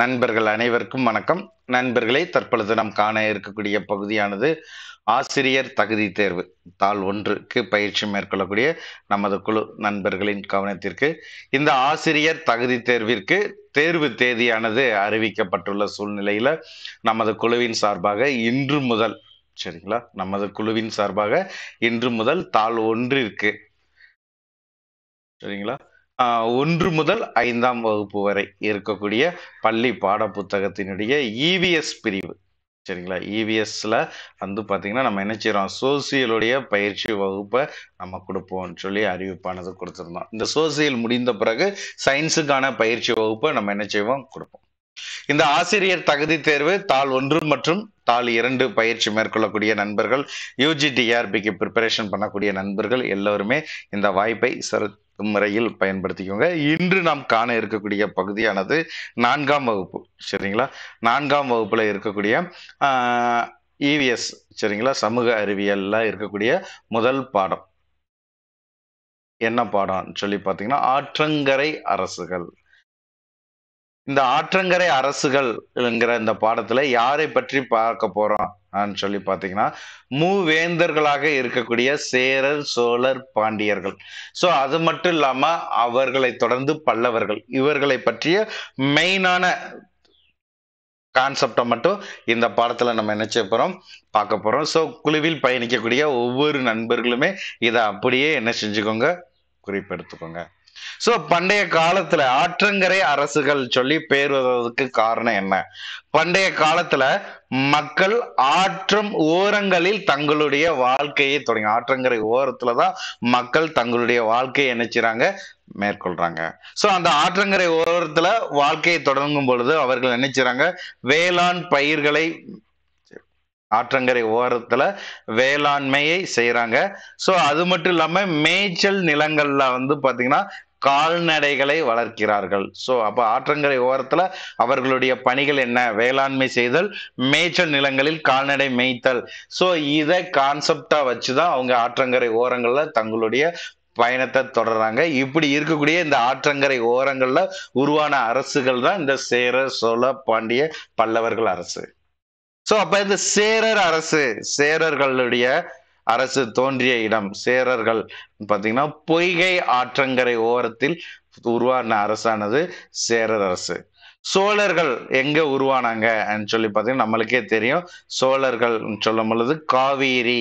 நண்பர்கள் அனைவருக்கும் வணக்கம் நண்பர்களே தற்பொழுது நாம் காண இருக்கக்கூடிய பகுதியானது ஆசிரியர் தகுதி தேர்வு தாள் ஒன்றுக்கு பயிற்சி மேற்கொள்ளக்கூடிய நமது குழு நண்பர்களின் கவனத்திற்கு இந்த ஆசிரியர் தகுதி தேர்விற்கு தேர்வு தேதியானது அறிவிக்கப்பட்டுள்ள சூழ்நிலையில நமது குழுவின் சார்பாக இன்று முதல் சரிங்களா நமது குழுவின் சார்பாக இன்று முதல் தாள் ஒன்றிற்கு சரிங்களா ஒன்று முதல் ஐந்தாம் வகுப்பு வரை இருக்கக்கூடிய பள்ளி பாட புத்தகத்தினுடைய இவிஎஸ் e பிரிவு சரிங்களா இவிஎஸ்ல e வந்து பார்த்தீங்கன்னா நம்ம என்ன செய்யறோம் சோசியலுடைய பயிற்சி வகுப்பை நம்ம கொடுப்போம்னு சொல்லி அறிவிப்பானது கொடுத்துருந்தோம் இந்த சோசியல் முடிந்த பிறகு சயின்ஸுக்கான பயிற்சி வகுப்பை நம்ம என்ன செய்வோம் கொடுப்போம் இந்த ஆசிரியர் தகுதி தேர்வு தாள் ஒன்று மற்றும் தாள் இரண்டு பயிற்சி மேற்கொள்ளக்கூடிய நண்பர்கள் யூஜி டிஆர்பிக்கு ப்ரிப்பரேஷன் பண்ணக்கூடிய நண்பர்கள் எல்லோருமே இந்த வாய்ப்பை முறையில் பயன்படுத்திக்கோங்க இன்று நாம் காண இருக்கக்கூடிய பகுதியானது நான்காம் வகுப்பு சரிங்களா நான்காம் வகுப்பில் இருக்கக்கூடிய இவிஎஸ் e சரிங்களா சமூக அறிவியலில் இருக்கக்கூடிய முதல் பாடம் என்ன பாடம்னு சொல்லி பார்த்தீங்கன்னா ஆற்றங்கரை அரசுகள் இந்த ஆற்றங்கரை அரசுகள்ங்கிற இந்த பாடத்தில் யாரை பற்றி பார்க்க போகிறோம் சொல்லி பார்த்தீங்கன்னா மூவேந்தர்களாக இருக்கக்கூடிய சேரர் சோழர் பாண்டியர்கள் ஸோ அது மட்டும் இல்லாமல் அவர்களை தொடர்ந்து பல்லவர்கள் இவர்களை பற்றிய மெயினான கான்செப்டை மட்டும் இந்த பாடத்தில் நம்ம நினைச்ச போகிறோம் பார்க்க போகிறோம் ஸோ குழுவில் பயணிக்கக்கூடிய ஒவ்வொரு நண்பர்களுமே இதை அப்படியே என்ன செஞ்சுக்கோங்க குறிப்பெடுத்துக்கோங்க ஸோ பண்டைய காலத்துல ஆற்றங்கரை அரசுகள் சொல்லி பேர் வருவதற்கு காரணம் என்ன பண்டைய காலத்துல மக்கள் ஆற்றம் ஓரங்களில் தங்களுடைய வாழ்க்கையை தொடங்கி ஆற்றங்கரை ஓரத்துல தான் மக்கள் தங்களுடைய வாழ்க்கையை நினைச்சுறாங்க மேற்கொள்றாங்க ஸோ அந்த ஆற்றங்கரை ஓரத்துல வாழ்க்கையை தொடங்கும் பொழுது அவர்கள் நினைச்சுறாங்க வேளாண் பயிர்களை ஆற்றங்கரை ஓரத்துல வேளாண்மையை செய்கிறாங்க ஸோ அது மட்டும் இல்லாமல் மேய்ச்சல் நிலங்கள்ல வந்து பார்த்தீங்கன்னா கால்நடைகளை வளர்க்கிறார்கள் ஸோ அப்போ ஆற்றங்கரை ஓரத்தில் அவர்களுடைய பணிகள் என்ன வேளாண்மை செய்தல் மேய்ச்சல் நிலங்களில் கால்நடை மேய்த்தல் ஸோ இதை கான்செப்டாக வச்சு தான் அவங்க ஆற்றங்கரை ஓரங்களில் தங்களுடைய பயணத்தை தொடர்றாங்க இப்படி இருக்கக்கூடிய இந்த ஆற்றங்கரை ஓரங்களில் உருவான அரசுகள் தான் இந்த சேர சோழ பாண்டிய பல்லவர்கள் அரசு ஸோ அப்போ இந்த சேரர் அரசு சேரர்களுடைய அரசு தோன்றிய இடம் சேரர்கள் பார்த்தீங்கன்னா பொய்கை ஆற்றங்கரை ஓரத்தில் உருவான அரசானது சேரர் அரசு சோழர்கள் எங்க உருவானாங்க சொல்லி பார்த்தீங்கன்னா நம்மளுக்கே தெரியும் சோழர்கள் சொல்லும் பொழுது காவேரி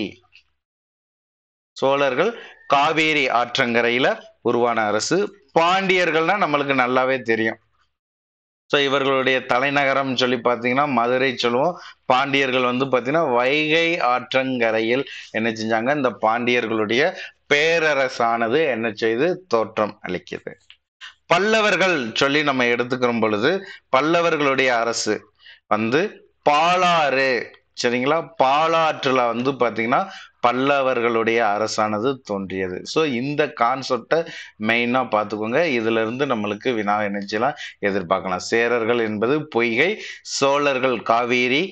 சோழர்கள் காவேரி ஆற்றங்கரையில உருவான அரசு பாண்டியர்கள்னா நம்மளுக்கு நல்லாவே தெரியும் ஸோ இவர்களுடைய தலைநகரம் சொல்லி பார்த்தீங்கன்னா மதுரை சொல்லுவோம் பாண்டியர்கள் வந்து பார்த்தீங்கன்னா வைகை ஆற்றங்கரையில் என்ன செஞ்சாங்க இந்த பாண்டியர்களுடைய பேரரசானது என்ன செய்து தோற்றம் அளிக்குது பல்லவர்கள் சொல்லி நம்ம எடுத்துக்கிற பொழுது பல்லவர்களுடைய அரசு வந்து பாலாறு சரிங்களா பாலாற்றுல வந்து பார்த்தீங்கன்னா பல்லவர்களுடைய அரசானது தோன்றியது ஸோ இந்த கான்செப்டை மெயினாக பார்த்துக்கோங்க இதிலிருந்து நம்மளுக்கு வினா நினைச்சலாம் எதிர்பார்க்கலாம் சேரர்கள் என்பது பொய்கை சோழர்கள் காவேரி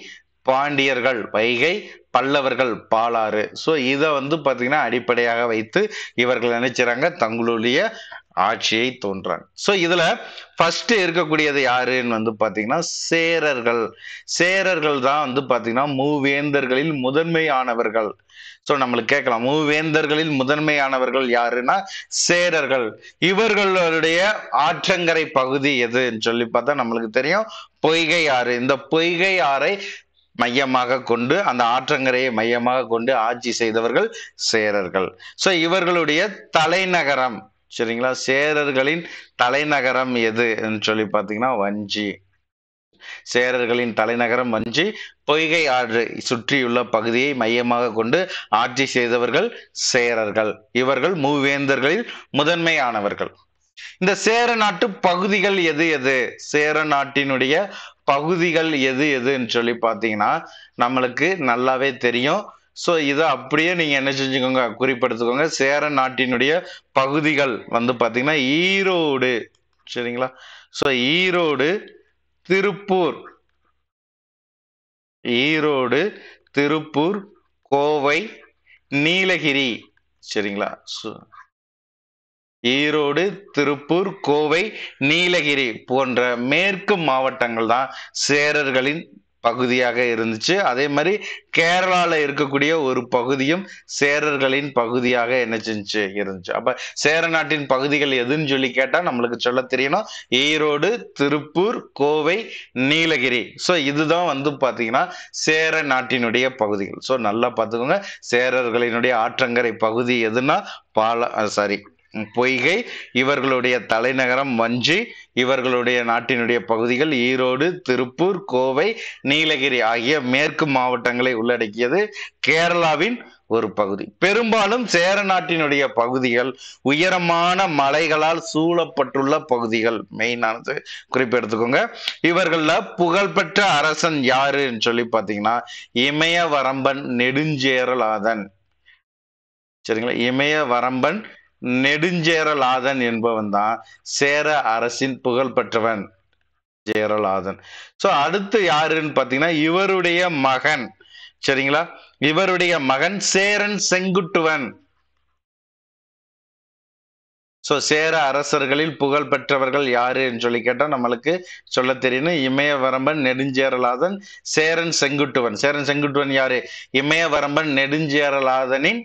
பாண்டியர்கள் வைகை பல்லவர்கள் பாலாறு ஸோ இதை வந்து பார்த்திங்கன்னா அடிப்படையாக வைத்து இவர்கள் நினைச்சிறாங்க தங்களுடைய ஆட்சியை தோன்றான் ஸோ இதில் ஃபஸ்ட்டு இருக்கக்கூடியது யாருன்னு வந்து பார்த்தீங்கன்னா சேரர்கள் சேரர்கள் தான் வந்து பார்த்தீங்கன்னா மூவேந்தர்களில் முதன்மையானவர்கள் ஸோ நம்மளுக்கு கேட்கலாம் மூவேந்தர்களில் முதன்மையானவர்கள் யாருன்னா சேரர்கள் இவர்களுடைய ஆற்றங்கரை பகுதி எதுன்னு சொல்லி பார்த்தா நம்மளுக்கு தெரியும் பொய்கை ஆறு இந்த பொய்கை ஆறை மையமாக கொண்டு அந்த ஆற்றங்கரையை மையமாக கொண்டு ஆட்சி செய்தவர்கள் சேரர்கள் ஸோ இவர்களுடைய தலைநகரம் சரிங்களா சேரர்களின் தலைநகரம் எது சொல்லி பார்த்தீங்கன்னா வஞ்சி சேரர்களின் தலைநகரம் வஞ்சி பொய்கை ஆறு சுற்றியுள்ள பகுதியை மையமாக கொண்டு ஆட்சி செய்தவர்கள் சேரர்கள் இவர்கள் மூவேந்தர்களில் முதன்மையானவர்கள் இந்த சேர நாட்டு பகுதிகள் எது எது சேர நாட்டினுடைய பகுதிகள் எது எதுன்னு சொல்லி பார்த்தீங்கன்னா நம்மளுக்கு நல்லாவே தெரியும் ஸோ இதை அப்படியே நீங்கள் என்ன செஞ்சுக்கோங்க குறிப்பெடுத்துக்கோங்க சேர நாட்டினுடைய பகுதிகள் வந்து பார்த்தீங்கன்னா ஈரோடு சரிங்களா ஸோ ஈரோடு திருப்பூர் ஈரோடு திருப்பூர் கோவை நீலகிரி சரிங்களா ஈரோடு திருப்பூர் கோவை நீலகிரி போன்ற மேற்கு மாவட்டங்கள் தான் சேரர்களின் பகுதியாக இருந்துச்சு அதே மாதிரி கேரளாவில் இருக்கக்கூடிய ஒரு பகுதியும் சேரர்களின் பகுதியாக என்ன செஞ்சு இருந்துச்சு அப்போ சேர நாட்டின் பகுதிகள் எதுன்னு சொல்லி கேட்டால் நம்மளுக்கு சொல்ல தெரியணும் ஈரோடு திருப்பூர் கோவை நீலகிரி ஸோ இதுதான் வந்து பார்த்தீங்கன்னா சேர நாட்டினுடைய பகுதிகள் ஸோ நல்லா பார்த்துக்கோங்க சேரர்களினுடைய ஆற்றங்கரை பகுதி எதுன்னா பால சாரி பொய்கை இவர்களுடைய தலைநகரம் வஞ்சி இவர்களுடைய நாட்டினுடைய பகுதிகள் ஈரோடு திருப்பூர் கோவை நீலகிரி ஆகிய மேற்கு மாவட்டங்களை உள்ளடக்கியது கேரளாவின் ஒரு பகுதி பெரும்பாலும் சேர நாட்டினுடைய பகுதிகள் உயரமான மலைகளால் சூழப்பட்டுள்ள பகுதிகள் மெயினானது குறிப்பெடுத்துக்கோங்க இவர்கள புகழ்பெற்ற அரசன் யாருன்னு சொல்லி பார்த்தீங்கன்னா இமயவரம்பன் நெடுஞ்சேரலாதன் சரிங்களா இமயவரம்பன் நெடுஞ்சேரலாதன் என்பவன் தான் சேர அரசின் புகழ் பெற்றவன் ஜெயரலாதன் சோ அடுத்து யாருன்னு பாத்தீங்கன்னா இவருடைய மகன் சரிங்களா இவருடைய மகன் சேரன் செங்குட்டுவன் சோ சேர அரசர்களில் புகழ் பெற்றவர்கள் யாரு என்று சொல்லி கேட்டால் நம்மளுக்கு சொல்ல தெரியணும் இமயவரம்பன் நெடுஞ்சேரலாதன் சேரன் செங்குட்டுவன் சேரன் செங்குட்டுவன் யாரு இமயவரம்பன் நெடுஞ்சேரலாதனின்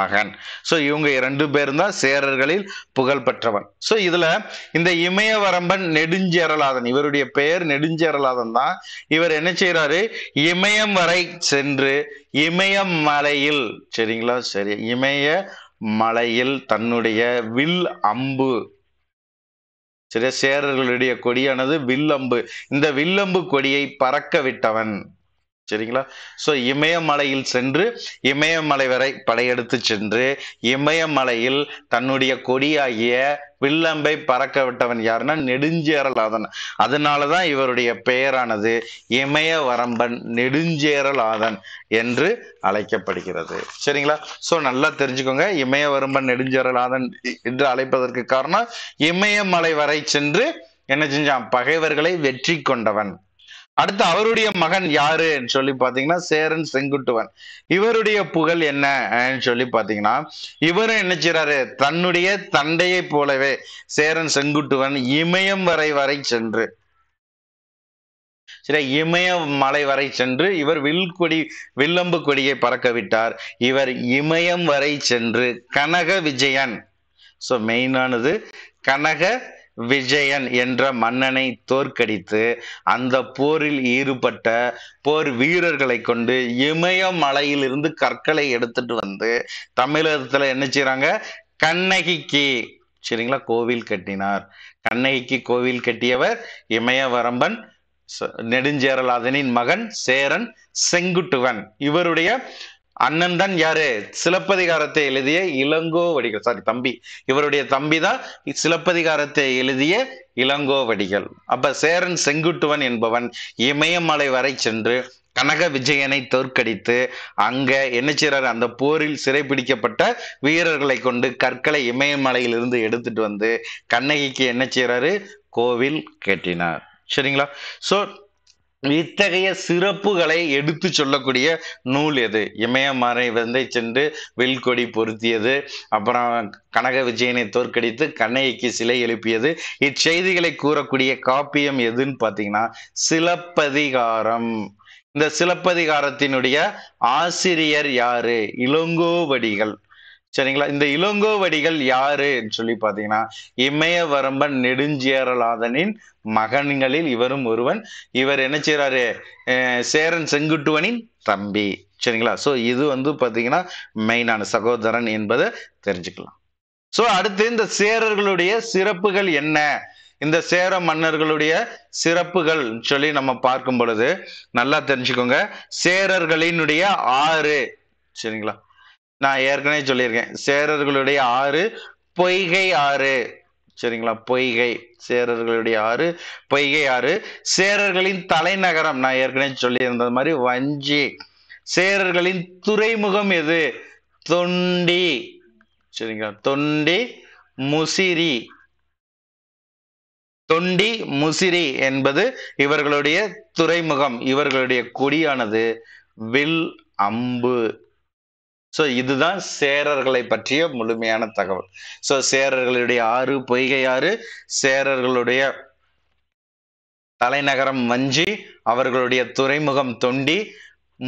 மகன் ஸோ இவங்க இரண்டு பேரும் தான் சேரர்களில் புகழ்பெற்றவன் ஸோ இதுல இந்த இமயவரம்பன் நெடுஞ்சேரலாதன் இவருடைய பெயர் நெடுஞ்சேரலாதன் தான் இவர் என்ன செய்யறாரு இமயம் வரை சென்று இமயம் மலையில் சரிங்களா சரி இமய மலையில் தன்னுடைய வில் அம்பு சரியா சேரர்களுடைய கொடியானது வில்லம்பு இந்த வில்லம்பு கொடியை பறக்க விட்டவன் சரிங்களா ஸோ இமயமலையில் சென்று இமயமலை வரை படையெடுத்து சென்று இமயமலையில் தன்னுடைய கொடியாகிய வில்லம்பை பறக்க விட்டவன் யாருன்னா நெடுஞ்சேரலாதன் அதனால தான் இவருடைய பெயரானது இமய வரம்பன் நெடுஞ்சேரலாதன் என்று அழைக்கப்படுகிறது சரிங்களா ஸோ நல்லா தெரிஞ்சுக்கோங்க இமய வரம்பன் நெடுஞ்சேரலாதன் என்று அழைப்பதற்கு காரணம் இமயமலை வரை சென்று என்ன செஞ்சான் பகைவர்களை வெற்றி கொண்டவன் அடுத்து அவருடைய மகன் யாரு சொல்லி பாத்தீங்கன்னா சேரன் செங்குட்டுவன் இவருடைய புகழ் என்ன சொல்லி பாத்தீங்கன்னா இவரும் என்ன செய்யறாரு தன்னுடைய தந்தையை போலவே சேரன் செங்குட்டுவன் இமயம் வரை வரை சென்று சில மலை வரை சென்று இவர் வில்கொடி வில்லம்பு கொடியை பறக்க விட்டார் இவர் இமயம் வரை சென்று கனக விஜயன் ஸோ மெயினானது கனக விஜயன் என்ற மன்னனை தோற்கடித்து அந்த போரில் ஈடுபட்ட போர் வீரர்களை கொண்டு இமயமலையிலிருந்து கற்களை எடுத்துட்டு வந்து தமிழகத்துல என்ன செய்யறாங்க கண்ணகிக்கு சரிங்களா கோவில் கட்டினார் கண்ணகிக்கு கோவில் கட்டியவர் இமயவரம்பன் நெடுஞ்சேரலாதனின் மகன் சேரன் செங்குட்டுவன் இவருடைய அண்ணன் தான் யாரு சிலப்பதிகாரத்தை எழுதிய இளங்கோவடிகள் சாரி தம்பி இவருடைய தம்பி தான் சிலப்பதிகாரத்தை எழுதிய இளங்கோவடிகள் அப்ப சேரன் செங்குட்டுவன் என்பவன் இமயமலை வரை சென்று கனக விஜயனை தோற்கடித்து அங்க என்ன செய்யறாரு அந்த போரில் சிறைபிடிக்கப்பட்ட வீரர்களை கொண்டு கற்களை இமயமலையிலிருந்து எடுத்துட்டு வந்து கண்ணகிக்கு என்ன செய்யறாரு கோவில் கேட்டினார் சரிங்களா ஸோ இத்தகைய சிறப்புகளை எடுத்து சொல்லக்கூடிய நூல் எது இமயமறை வந்தை சென்று வெல்கொடி பொருத்தியது அப்புறம் கனக விஜயனை தோற்கடித்து கண்ணையைக்கு சிலை எழுப்பியது இச்செய்திகளை கூறக்கூடிய காப்பியம் எதுன்னு பார்த்தீங்கன்னா சிலப்பதிகாரம் இந்த சிலப்பதிகாரத்தினுடைய ஆசிரியர் யாரு இளங்கோவடிகள் சரிங்களா இந்த இளங்கோவடிகள் யாருன்னு சொல்லி பார்த்தீங்கன்னா இமயவரம்பன் நெடுஞ்சேரலாதனின் மகன்களில் இவரும் ஒருவன் இவர் என்ன செய்கிறாரு சேரன் செங்குட்டுவனின் தம்பி சரிங்களா ஸோ இது வந்து பார்த்தீங்கன்னா மெயினான சகோதரன் என்பதை தெரிஞ்சுக்கலாம் ஸோ அடுத்து இந்த சேரர்களுடைய சிறப்புகள் என்ன இந்த சேர மன்னர்களுடைய சிறப்புகள் சொல்லி நம்ம பார்க்கும் பொழுது நல்லா தெரிஞ்சுக்கோங்க சேரர்களினுடைய ஆறு சரிங்களா நான் ஏற்கனவே சொல்லியிருக்கேன் சேரர்களுடைய ஆறு பொய்கை ஆறு சரிங்களா பொய்கை சேரர்களுடைய ஆறு பொய்கை ஆறு சேரர்களின் தலைநகரம் நான் ஏற்கனவே சொல்லியிருந்தது மாதிரி வஞ்சி சேரர்களின் துறைமுகம் எது தொண்டி சரிங்களா தொண்டி முசிறி தொண்டி முசிறி என்பது இவர்களுடைய துறைமுகம் இவர்களுடைய கொடியானது வில் அம்பு ஸோ இதுதான் சேரர்களை பற்றிய முழுமையான தகவல் ஸோ சேரர்களுடைய ஆறு பொய்கை ஆறு சேரர்களுடைய தலைநகரம் வஞ்சி அவர்களுடைய துறைமுகம் தொண்டி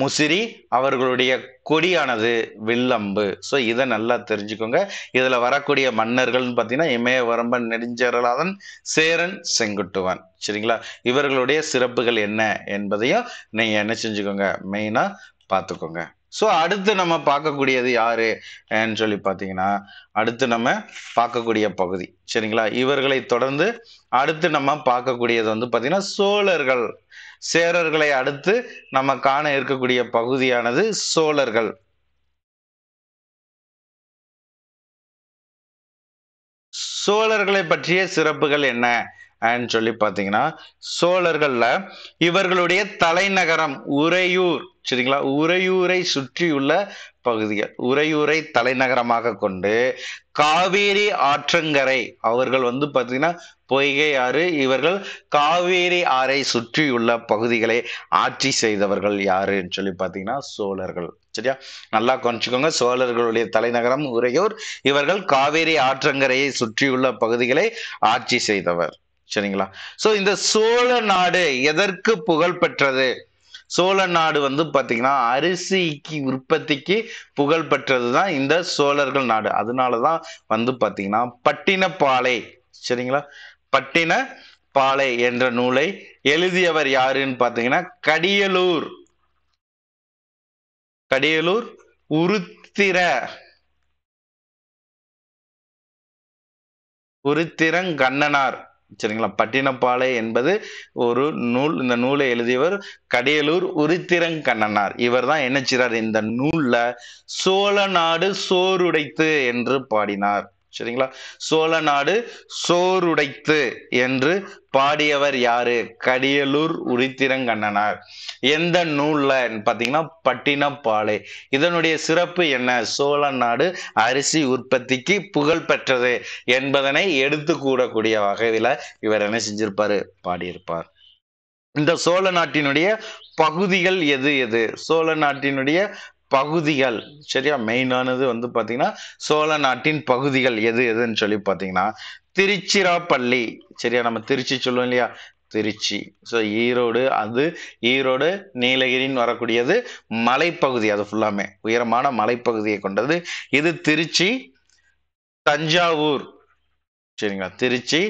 முசிறி அவர்களுடைய கொடியானது வில்லம்பு ஸோ இதை நல்லா தெரிஞ்சுக்கோங்க இதில் வரக்கூடிய மன்னர்கள்னு பார்த்தீங்கன்னா இமயவரம்பன் நெடுஞ்சேரலாதன் சேரன் செங்குட்டுவான் சரிங்களா இவர்களுடைய சிறப்புகள் என்ன என்பதையும் நீங்கள் என்ன செஞ்சுக்கோங்க மெயினாக பார்த்துக்கோங்க ஸோ அடுத்து நம்ம பார்க்கக்கூடியது யாரு சொல்லி பார்த்தீங்கன்னா அடுத்து நம்ம பார்க்கக்கூடிய பகுதி சரிங்களா இவர்களை தொடர்ந்து அடுத்து நம்ம பார்க்கக்கூடியது வந்து பார்த்தீங்கன்னா சோழர்கள் சேரர்களை அடுத்து நம்ம காண இருக்கக்கூடிய பகுதியானது சோழர்கள் சோழர்களை பற்றிய சிறப்புகள் என்ன அண்ட் சொல்லி பார்த்தீங்கன்னா சோழர்களில் இவர்களுடைய தலைநகரம் உறையூர் சரிங்களா உறையூரை சுற்றியுள்ள பகுதிகள் உறையூரை தலைநகரமாக கொண்டு காவேரி ஆற்றங்கரை அவர்கள் வந்து பார்த்தீங்கன்னா பொய்கை ஆறு இவர்கள் காவேரி ஆறை சுற்றியுள்ள பகுதிகளை ஆட்சி செய்தவர்கள் யாருன்னு சொல்லி பார்த்தீங்கன்னா சோழர்கள் சரியா நல்லா கொஞ்சிக்கோங்க சோழர்களுடைய தலைநகரம் உறையூர் இவர்கள் காவேரி ஆற்றங்கரையை சுற்றியுள்ள பகுதிகளை ஆட்சி செய்தவர் சரிங்களா ஸோ இந்த சோழ நாடு எதற்கு புகழ் பெற்றது சோழ நாடு வந்து பார்த்தீங்கன்னா அரிசிக்கு உற்பத்திக்கு புகழ் பெற்றதுதான் தான் இந்த சோழர்கள் நாடு அதனால தான் வந்து பார்த்தீங்கன்னா பட்டினப்பாலை சரிங்களா பட்டின பாலை என்ற நூலை எழுதியவர் யாருன்னு பார்த்தீங்கன்னா கடியலூர் கடியலூர் உருத்திர உருத்திரங்கண்ணனார் சரிங்களா பட்டினப்பாலை என்பது ஒரு நூல் இந்த நூலை எழுதியவர் கடியலூர் உரித்திரங்கண்ணனார் இவர் தான் என்ன செய்கிறார் இந்த நூல்ல சோழ நாடு சோறுடைத்து என்று பாடினார் சரிங்களா சோழ நாடு சோறுடைத்து என்று பாடியவர் யாரு கடியலூர் உரித்திரங்கண்ணனார் எந்த நூல்ல பாத்தீங்கன்னா பட்டினப்பாலை இதனுடைய சிறப்பு என்ன சோழ நாடு அரிசி உற்பத்திக்கு புகழ் பெற்றது என்பதனை எடுத்து கூடக்கூடிய வகையில இவர் என்ன செஞ்சிருப்பாரு பாடியிருப்பார் இந்த சோழ நாட்டினுடைய பகுதிகள் எது எது சோழ நாட்டினுடைய பகுதிகள் சரியா மெயினானது வந்து பார்த்தீங்கன்னா சோழ நாட்டின் பகுதிகள் எது எதுன்னு சொல்லி பார்த்தீங்கன்னா திருச்சிராப்பள்ளி சரியா நம்ம திருச்சி சொல்லுவோம் இல்லையா திருச்சி ஸோ ஈரோடு அது ஈரோடு நீலகிரின்னு வரக்கூடியது மலைப்பகுதி அது ஃபுல்லாமே உயரமான மலைப்பகுதியை கொண்டது இது திருச்சி தஞ்சாவூர் சரிங்களா திருச்சி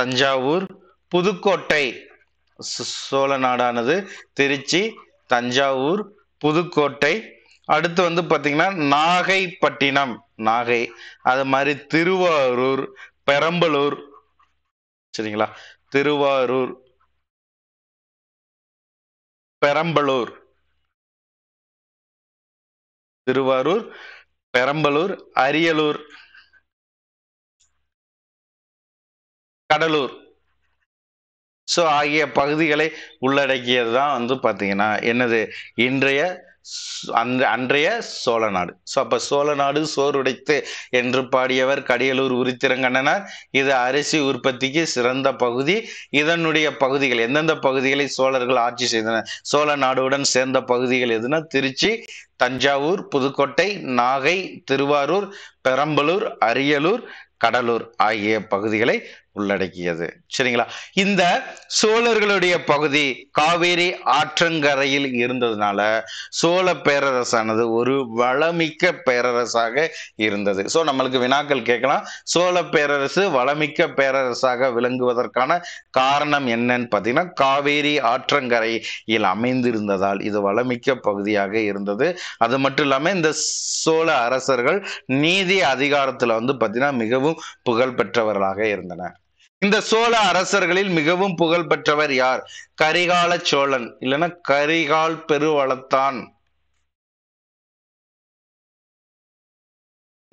தஞ்சாவூர் புதுக்கோட்டை சோழ நாடானது திருச்சி தஞ்சாவூர் புதுக்கோட்டை அடுத்து வந்து பார்த்தீங்கன்னா நாகைப்பட்டினம் நாகை அது மாதிரி திருவாரூர் பெரம்பலூர் சரிங்களா திருவாரூர் பெரம்பலூர் திருவாரூர் பெரம்பலூர் அரியலூர் கடலூர் ஸோ ஆகிய பகுதிகளை உள்ளடக்கியது தான் வந்து பார்த்தீங்கன்னா என்னது இன்றைய அன்ற அன்றைய சோழ நாடு ஸோ அப்போ சோழ நாடு சோறுடைத்து என்று பாடியவர் கடியலூர் உரித்திரங்கண்ணனார் இது அரிசி உற்பத்திக்கு சிறந்த பகுதி இதனுடைய பகுதிகள் எந்தெந்த பகுதிகளை சோழர்கள் ஆட்சி செய்தனர் சோழ நாடுடன் சேர்ந்த பகுதிகள் எதுனா திருச்சி தஞ்சாவூர் புதுக்கோட்டை நாகை திருவாரூர் பெரம்பலூர் அரியலூர் கடலூர் ஆகிய பகுதிகளை உள்ளடக்கியது சரிங்களா இந்த சோழர்களுடைய பகுதி காவேரி ஆற்றங்கரையில் இருந்ததுனால சோழ பேரரசானது ஒரு வளமிக்க பேரரசாக இருந்தது ஸோ நம்மளுக்கு வினாக்கள் கேட்கலாம் சோழ பேரரசு வளமிக்க பேரரசாக விளங்குவதற்கான காரணம் என்னன்னு பார்த்தீங்கன்னா காவேரி ஆற்றங்கரையில் அமைந்திருந்ததால் இது வளமிக்க பகுதியாக இருந்தது அது மட்டும் இல்லாமல் இந்த சோழ அரசர்கள் நீதி அதிகாரத்தில் வந்து பார்த்தீங்கன்னா மிகவும் புகழ் பெற்றவர்களாக இருந்தனர் இந்த சோழ அரசர்களில் மிகவும் புகழ் பெற்றவர் யார் கரிகால சோழன் இல்லைன்னா கரிகால் பெருவளத்தான்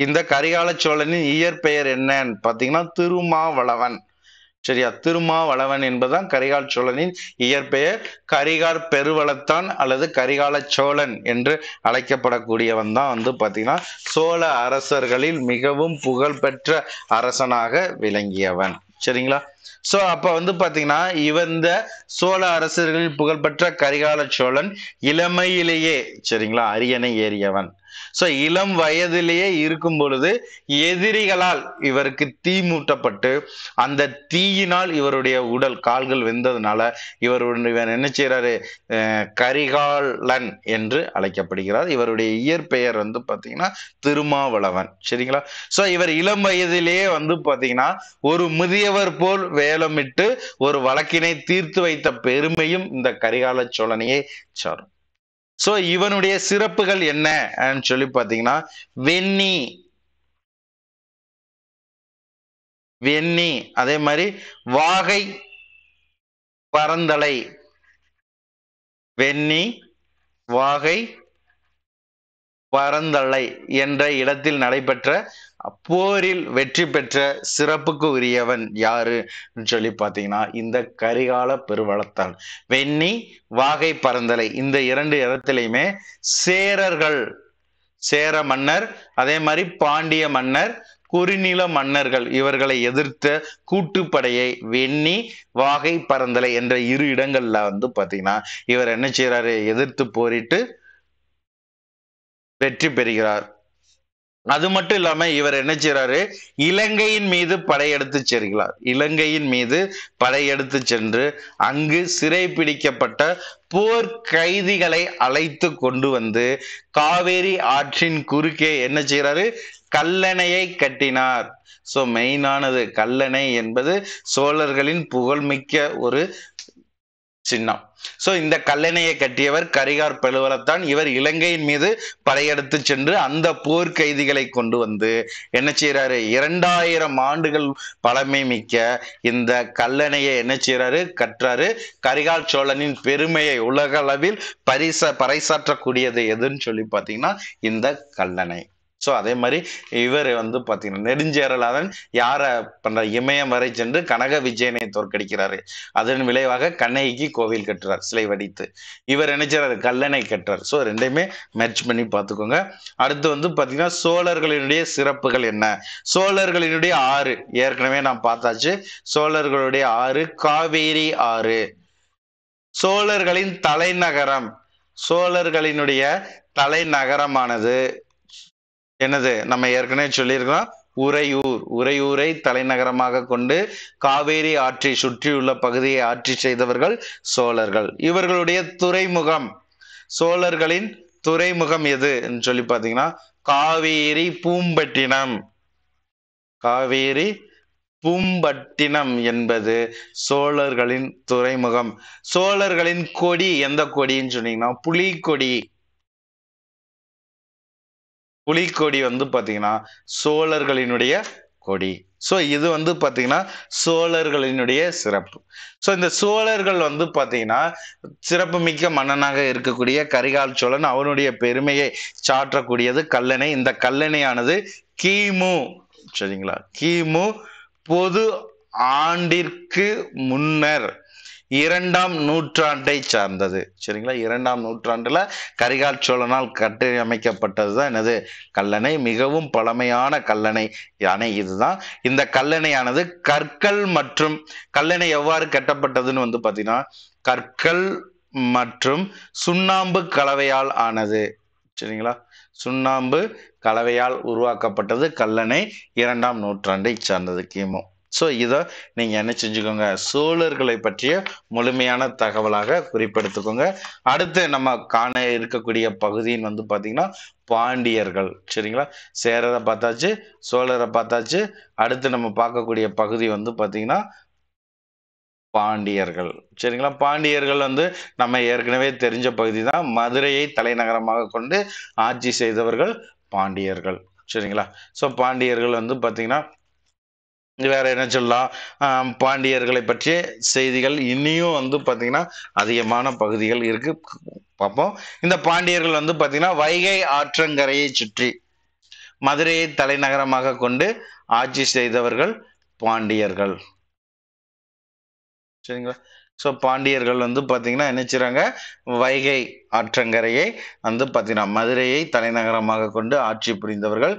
இந்த கரிகால சோழனின் இயற்பெயர் என்னன்னு பார்த்தீங்கன்னா திருமாவளவன் சரியா திருமாவளவன் என்பதுதான் கரிகால் சோழனின் இயற்பெயர் கரிகால் பெருவளத்தான் அல்லது கரிகால சோழன் என்று அழைக்கப்படக்கூடியவன் தான் வந்து பார்த்தீங்கன்னா சோழ அரசர்களில் மிகவும் புகழ்பெற்ற அரசனாக விளங்கியவன் சரிங்களா சோ அப்ப வந்து பாத்தீங்கன்னா இவந்த சோழ அரசர்களின் புகழ்பெற்ற கரிகால சோழன் இளமையிலேயே சரிங்களா அரியணை ஏறியவன் சோ இளம் வயதிலேயே இருக்கும் பொழுது எதிரிகளால் இவருக்கு தீ மூட்டப்பட்டு அந்த தீயினால் இவருடைய உடல் கால்கள் வெந்ததுனால இவருடைய இவர் என்ன செய்யறாரு கரிகாலன் என்று அழைக்கப்படுகிறார் இவருடைய இயற்பெயர் வந்து பாத்தீங்கன்னா திருமாவளவன் சரிங்களா சோ இவர் இளம் வயதிலேயே வந்து பாத்தீங்கன்னா ஒரு முதியவர் போல் வேலமிட்டு ஒரு வழக்கினை தீர்த்து வைத்த பெருமையும் இந்த கரிகால சோழனையே சாரும் சோ இவனுடைய சிறப்புகள் என்ன சொல்லி பார்த்தீங்கன்னா வெண்ணி வெண்ணி அதே மாதிரி வாகை பரந்தலை வெண்ணி வாகை பரந்தலை என்ற இடத்தில் நடைபெற்ற போரில் வெற்றி பெற்ற சிறப்புக்கு உரியவன் யாரு சொல்லி பார்த்தீங்கன்னா இந்த கரிகால பெருவளத்தான் வெண்ணி வாகை பரந்தலை இந்த இரண்டு இடத்திலையுமே சேரர்கள் சேர மன்னர் அதே மாதிரி பாண்டிய மன்னர் குறுநில மன்னர்கள் இவர்களை எதிர்த்த கூட்டுப்படையை வெண்ணி வாகை பரந்தலை என்ற இரு இடங்கள்ல வந்து பாத்தீங்கன்னா இவர் என்ன செய்யறாரு எதிர்த்து போரிட்டு வெற்றி பெறுகிறார் அது மட்டும் இல்லாம இவர் என்ன செய்யறாரு இலங்கையின் மீது படையெடுத்து செல்கிறார் இலங்கையின் மீது படையெடுத்து சென்று அங்கு சிறை பிடிக்கப்பட்ட போர் கைதிகளை அழைத்து கொண்டு வந்து காவேரி ஆற்றின் குறுக்கே என்ன செய்யறாரு கல்லணையை கட்டினார் ஸோ மெயினானது கல்லணை என்பது சோழர்களின் புகழ்மிக்க ஒரு சின்னம் சோ இந்த கல்லணையை கட்டியவர் கரிகார் பழுவலத்தான் இவர் இலங்கையின் மீது படையெடுத்து சென்று அந்த போர் கைதிகளை கொண்டு வந்து என்ன செய்யறாரு இரண்டாயிரம் ஆண்டுகள் பழமை மிக்க இந்த கல்லணையை என்ன செய்யறாரு கற்றாரு கரிகால் சோழனின் பெருமையை உலகளவில் பரிச பறைசாற்றக்கூடியது எதுன்னு சொல்லி பார்த்தீங்கன்னா இந்த கல்லணை ஸோ அதே மாதிரி இவர் வந்து பார்த்தீங்கன்னா நெடுஞ்சேரலாதன் யாரை பண்ணுற இமயம் வரை சென்று கனக விஜயனை தோற்கடிக்கிறாரு அதன் விளைவாக கண்ணகிக்கு கோவில் கட்டுறார் சிலை வடித்து இவர் நினைச்சார் கல்லணை கட்டுறார் ஸோ ரெண்டையுமே மேட்ச் பண்ணி பார்த்துக்கோங்க அடுத்து வந்து பார்த்தீங்கன்னா சோழர்களினுடைய சிறப்புகள் என்ன சோழர்களினுடைய ஆறு ஏற்கனவே நான் பார்த்தாச்சு சோழர்களுடைய ஆறு காவேரி ஆறு சோழர்களின் தலைநகரம் சோழர்களினுடைய தலைநகரமானது என்னது நம்ம ஏற்கனவே சொல்லியிருக்கோம் உறையூர் உறையூரை தலைநகரமாக கொண்டு காவேரி ஆற்றை சுற்றியுள்ள பகுதியை ஆட்சி செய்தவர்கள் சோழர்கள் இவர்களுடைய துறைமுகம் சோழர்களின் துறைமுகம் எதுன்னு சொல்லி பார்த்தீங்கன்னா காவேரி பூம்பட்டினம் காவேரி பூம்பட்டினம் என்பது சோழர்களின் துறைமுகம் சோழர்களின் கொடி எந்த கொடின்னு சொன்னீங்கன்னா புலிக்கொடி புலிக்கொடி வந்து பார்த்தீங்கன்னா சோழர்களினுடைய கொடி ஸோ இது வந்து பார்த்தீங்கன்னா சோழர்களினுடைய சிறப்பு ஸோ இந்த சோழர்கள் வந்து பார்த்தீங்கன்னா சிறப்பு மிக்க மன்னனாக இருக்கக்கூடிய கரிகால் சோழன் அவனுடைய பெருமையை சாற்றக்கூடியது கல்லணை இந்த கல்லணையானது கிமு சரிங்களா கிமு பொது ஆண்டிற்கு முன்னர் இரண்டாம் நூற்றாண்டை சார்ந்தது சரிங்களா இரண்டாம் நூற்றாண்டில் கரிகால் சோழனால் கட்டி தான் எனது கல்லணை மிகவும் பழமையான கல்லணை அணை இதுதான் இந்த கல்லணையானது கற்கள் மற்றும் கல்லணை எவ்வாறு கட்டப்பட்டதுன்னு வந்து பாத்தீங்கன்னா கற்கள் மற்றும் சுண்ணாம்பு கலவையால் ஆனது சரிங்களா சுண்ணாம்பு கலவையால் உருவாக்கப்பட்டது கல்லணை இரண்டாம் நூற்றாண்டை சார்ந்தது கிமு ஸோ இதை நீங்கள் என்ன செஞ்சுக்கோங்க சோழர்களை பற்றிய முழுமையான தகவலாக குறிப்பெடுத்துக்கோங்க அடுத்து நம்ம காண இருக்கக்கூடிய பகுதின்னு வந்து பார்த்திங்கன்னா பாண்டியர்கள் சரிங்களா சேரரை பார்த்தாச்சு சோழரை பார்த்தாச்சு அடுத்து நம்ம பார்க்கக்கூடிய பகுதி வந்து பார்த்தீங்கன்னா பாண்டியர்கள் சரிங்களா பாண்டியர்கள் வந்து நம்ம ஏற்கனவே தெரிஞ்ச பகுதி தான் மதுரையை தலைநகரமாக கொண்டு ஆட்சி செய்தவர்கள் பாண்டியர்கள் சரிங்களா ஸோ பாண்டியர்கள் வந்து பார்த்திங்கன்னா வேறு என்ன சொல்லலாம் பாண்டியர்களை பற்றிய செய்திகள் இன்னியும் வந்து பார்த்திங்கன்னா அதிகமான பகுதிகள் இருக்குது பார்ப்போம் இந்த பாண்டியர்கள் வந்து பார்த்திங்கன்னா வைகை ஆற்றங்கரையை சுற்றி மதுரையை தலைநகரமாக கொண்டு ஆட்சி செய்தவர்கள் பாண்டியர்கள் சரிங்களா ஸோ பாண்டியர்கள் வந்து பார்த்திங்கன்னா என்ன செய்கிறாங்க வைகை ஆற்றங்கரையை வந்து பார்த்திங்கன்னா மதுரையை தலைநகரமாக கொண்டு ஆட்சி புரிந்தவர்கள்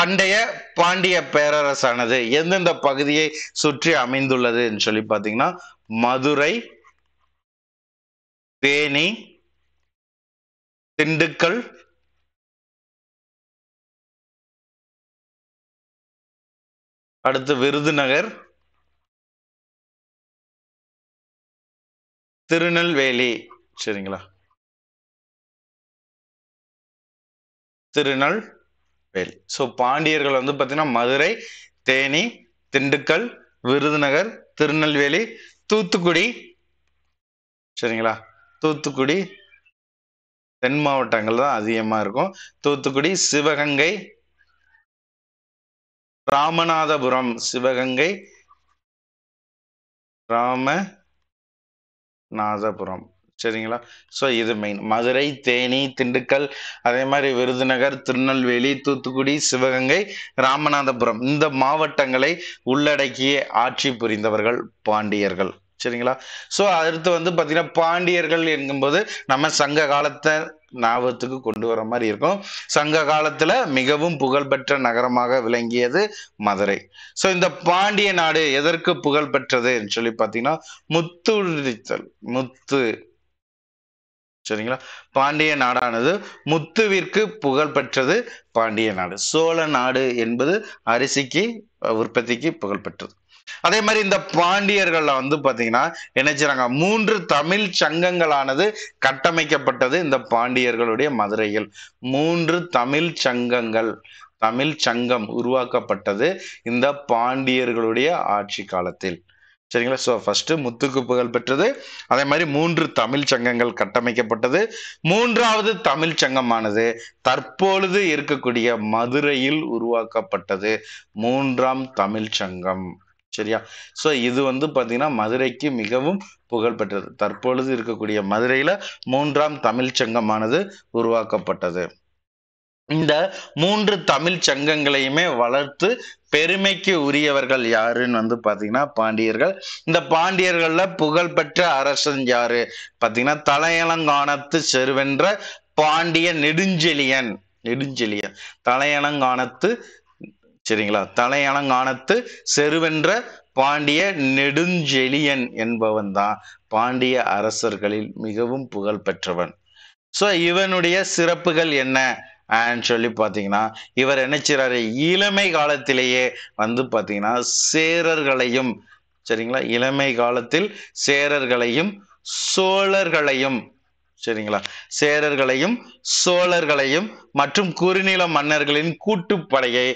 பண்டைய பாண்டிய பேரரசானது எந்தெந்த பகுதியை சுற்றி அமைந்துள்ளதுன்னு சொல்லி பார்த்தீங்கன்னா மதுரை தேனி திண்டுக்கல் அடுத்து விருதுநகர் திருநெல்வேலி சரிங்களா திருநெல் வேல் ஸோ பாண்டியர்கள் வந்து பார்த்தீங்கன்னா மதுரை தேனி திண்டுக்கல் விருதுநகர் திருநெல்வேலி தூத்துக்குடி சரிங்களா தூத்துக்குடி தென் மாவட்டங்கள் தான் அதிகமாக இருக்கும் தூத்துக்குடி சிவகங்கை ராமநாதபுரம் சிவகங்கை ராமநாதபுரம் சரிங்களா ஸோ இது மெயின் மதுரை தேனி திண்டுக்கல் அதே மாதிரி விருதுநகர் திருநெல்வேலி தூத்துக்குடி சிவகங்கை ராமநாதபுரம் இந்த மாவட்டங்களை உள்ளடக்கிய ஆட்சி புரிந்தவர்கள் பாண்டியர்கள் சரிங்களா ஸோ அடுத்து வந்து பார்த்தீங்கன்னா பாண்டியர்கள் என்கும்போது நம்ம சங்க காலத்தை ஞாபகத்துக்கு கொண்டு வர மாதிரி இருக்கும் சங்க காலத்துல மிகவும் புகழ்பெற்ற நகரமாக விளங்கியது மதுரை ஸோ இந்த பாண்டிய நாடு எதற்கு பெற்றதுன்னு சொல்லி பார்த்தீங்கன்னா முத்துடித்தல் முத்து சரிங்களா பாண்டிய நாடானது முத்துவிற்கு புகழ் பெற்றது பாண்டிய நாடு சோழ நாடு என்பது அரிசிக்கு உற்பத்திக்கு புகழ் பெற்றது அதே மாதிரி இந்த பாண்டியர்கள்ல வந்து பாத்தீங்கன்னா என்ன செய்றாங்க மூன்று தமிழ் சங்கங்களானது கட்டமைக்கப்பட்டது இந்த பாண்டியர்களுடைய மதுரையில் மூன்று தமிழ் சங்கங்கள் தமிழ் சங்கம் உருவாக்கப்பட்டது இந்த பாண்டியர்களுடைய ஆட்சி காலத்தில் சரிங்களா ஸோ ஃபஸ்ட்டு முத்துக்கு புகழ் பெற்றது அதே மாதிரி மூன்று தமிழ் சங்கங்கள் கட்டமைக்கப்பட்டது மூன்றாவது தமிழ் சங்கமானது தற்பொழுது இருக்கக்கூடிய மதுரையில் உருவாக்கப்பட்டது மூன்றாம் தமிழ் சங்கம் சரியா ஸோ இது வந்து பார்த்தீங்கன்னா மதுரைக்கு மிகவும் புகழ்பெற்றது தற்பொழுது இருக்கக்கூடிய மதுரையில் மூன்றாம் தமிழ் சங்கமானது உருவாக்கப்பட்டது இந்த மூன்று தமிழ் சங்கங்களையுமே வளர்த்து பெருமைக்கு உரியவர்கள் யாருன்னு வந்து பாத்தீங்கன்னா பாண்டியர்கள் இந்த பாண்டியர்களில் புகழ்பெற்ற அரசன் யாரு பார்த்தீங்கன்னா தலையலங்கானத்து செருவென்ற பாண்டிய நெடுஞ்செழியன் நெடுஞ்செழியன் தலையலங்கானத்து சரிங்களா தலையலங்கானத்து செருவென்ற பாண்டிய நெடுஞ்செழியன் என்பவன் தான் பாண்டிய அரசர்களில் மிகவும் புகழ் பெற்றவன் ஸோ இவனுடைய சிறப்புகள் என்ன அண்ட் சொல்லி பார்த்தீங்கன்னா இவர் என்ன இளமை காலத்திலேயே வந்து பார்த்தீங்கன்னா சேரர்களையும் சரிங்களா இளமை காலத்தில் சேரர்களையும் சோழர்களையும் சரிங்களா சேரர்களையும் சோழர்களையும் மற்றும் குறுநில மன்னர்களின் கூட்டுப்படையை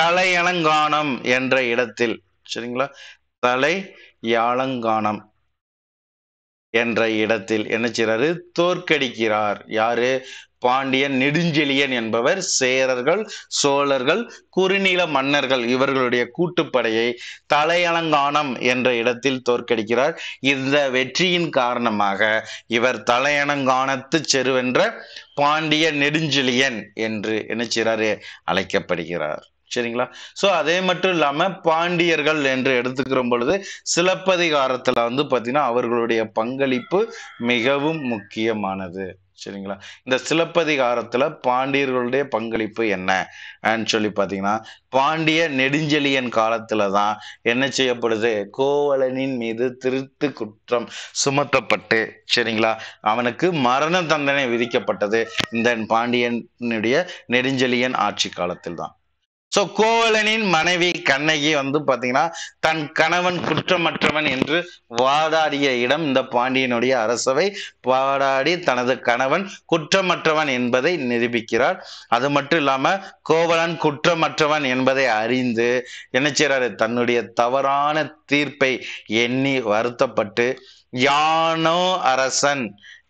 தலையலங்கானம் என்ற இடத்தில் சரிங்களா தலை யாழங்கானம் என்ற இடத்தில் என்ன செய்கிறாரு தோற்கடிக்கிறார் யாரு பாண்டியன் நெடுஞ்செழியன் என்பவர் சேரர்கள் சோழர்கள் குறுநில மன்னர்கள் இவர்களுடைய கூட்டுப்படையை தலையலங்கானம் என்ற இடத்தில் தோற்கடிக்கிறார் இந்த வெற்றியின் காரணமாக இவர் தலையலங்கானத்து செருவென்ற பாண்டிய நெடுஞ்செழியன் என்று என்ன செய்கிறாரு அழைக்கப்படுகிறார் சரிங்களா ஸோ அதே மட்டும் இல்லாமல் பாண்டியர்கள் என்று எடுத்துக்கிற பொழுது சிலப்பதிகாரத்தில் வந்து பார்த்தீங்கன்னா அவர்களுடைய பங்களிப்பு மிகவும் முக்கியமானது சரிங்களா இந்த சிலப்பதிகாரத்தில் பாண்டியர்களுடைய பங்களிப்பு என்ன அப்படின்னு சொல்லி பார்த்தீங்கன்னா பாண்டிய நெடுஞ்செழியன் காலத்தில் தான் என்ன செய்யப்படுது கோவலனின் மீது திருத்து குற்றம் சுமத்தப்பட்டு சரிங்களா அவனுக்கு மரண தண்டனை விதிக்கப்பட்டது இந்த பாண்டியனுடைய நெடுஞ்செழியன் ஆட்சி காலத்தில் தான் சோ கோவலனின் மனைவி கண்ணகி வந்து பாத்தீங்கன்னா தன் கணவன் குற்றமற்றவன் என்று வாதாடிய இடம் இந்த பாண்டியனுடைய அரசவை வாடாடி தனது கணவன் குற்றமற்றவன் என்பதை நிரூபிக்கிறார் அது மட்டும் இல்லாம கோவலன் குற்றமற்றவன் என்பதை அறிந்து என்ன செய்யறாரு தன்னுடைய தவறான தீர்ப்பை எண்ணி வருத்தப்பட்டு யானோ அரசன்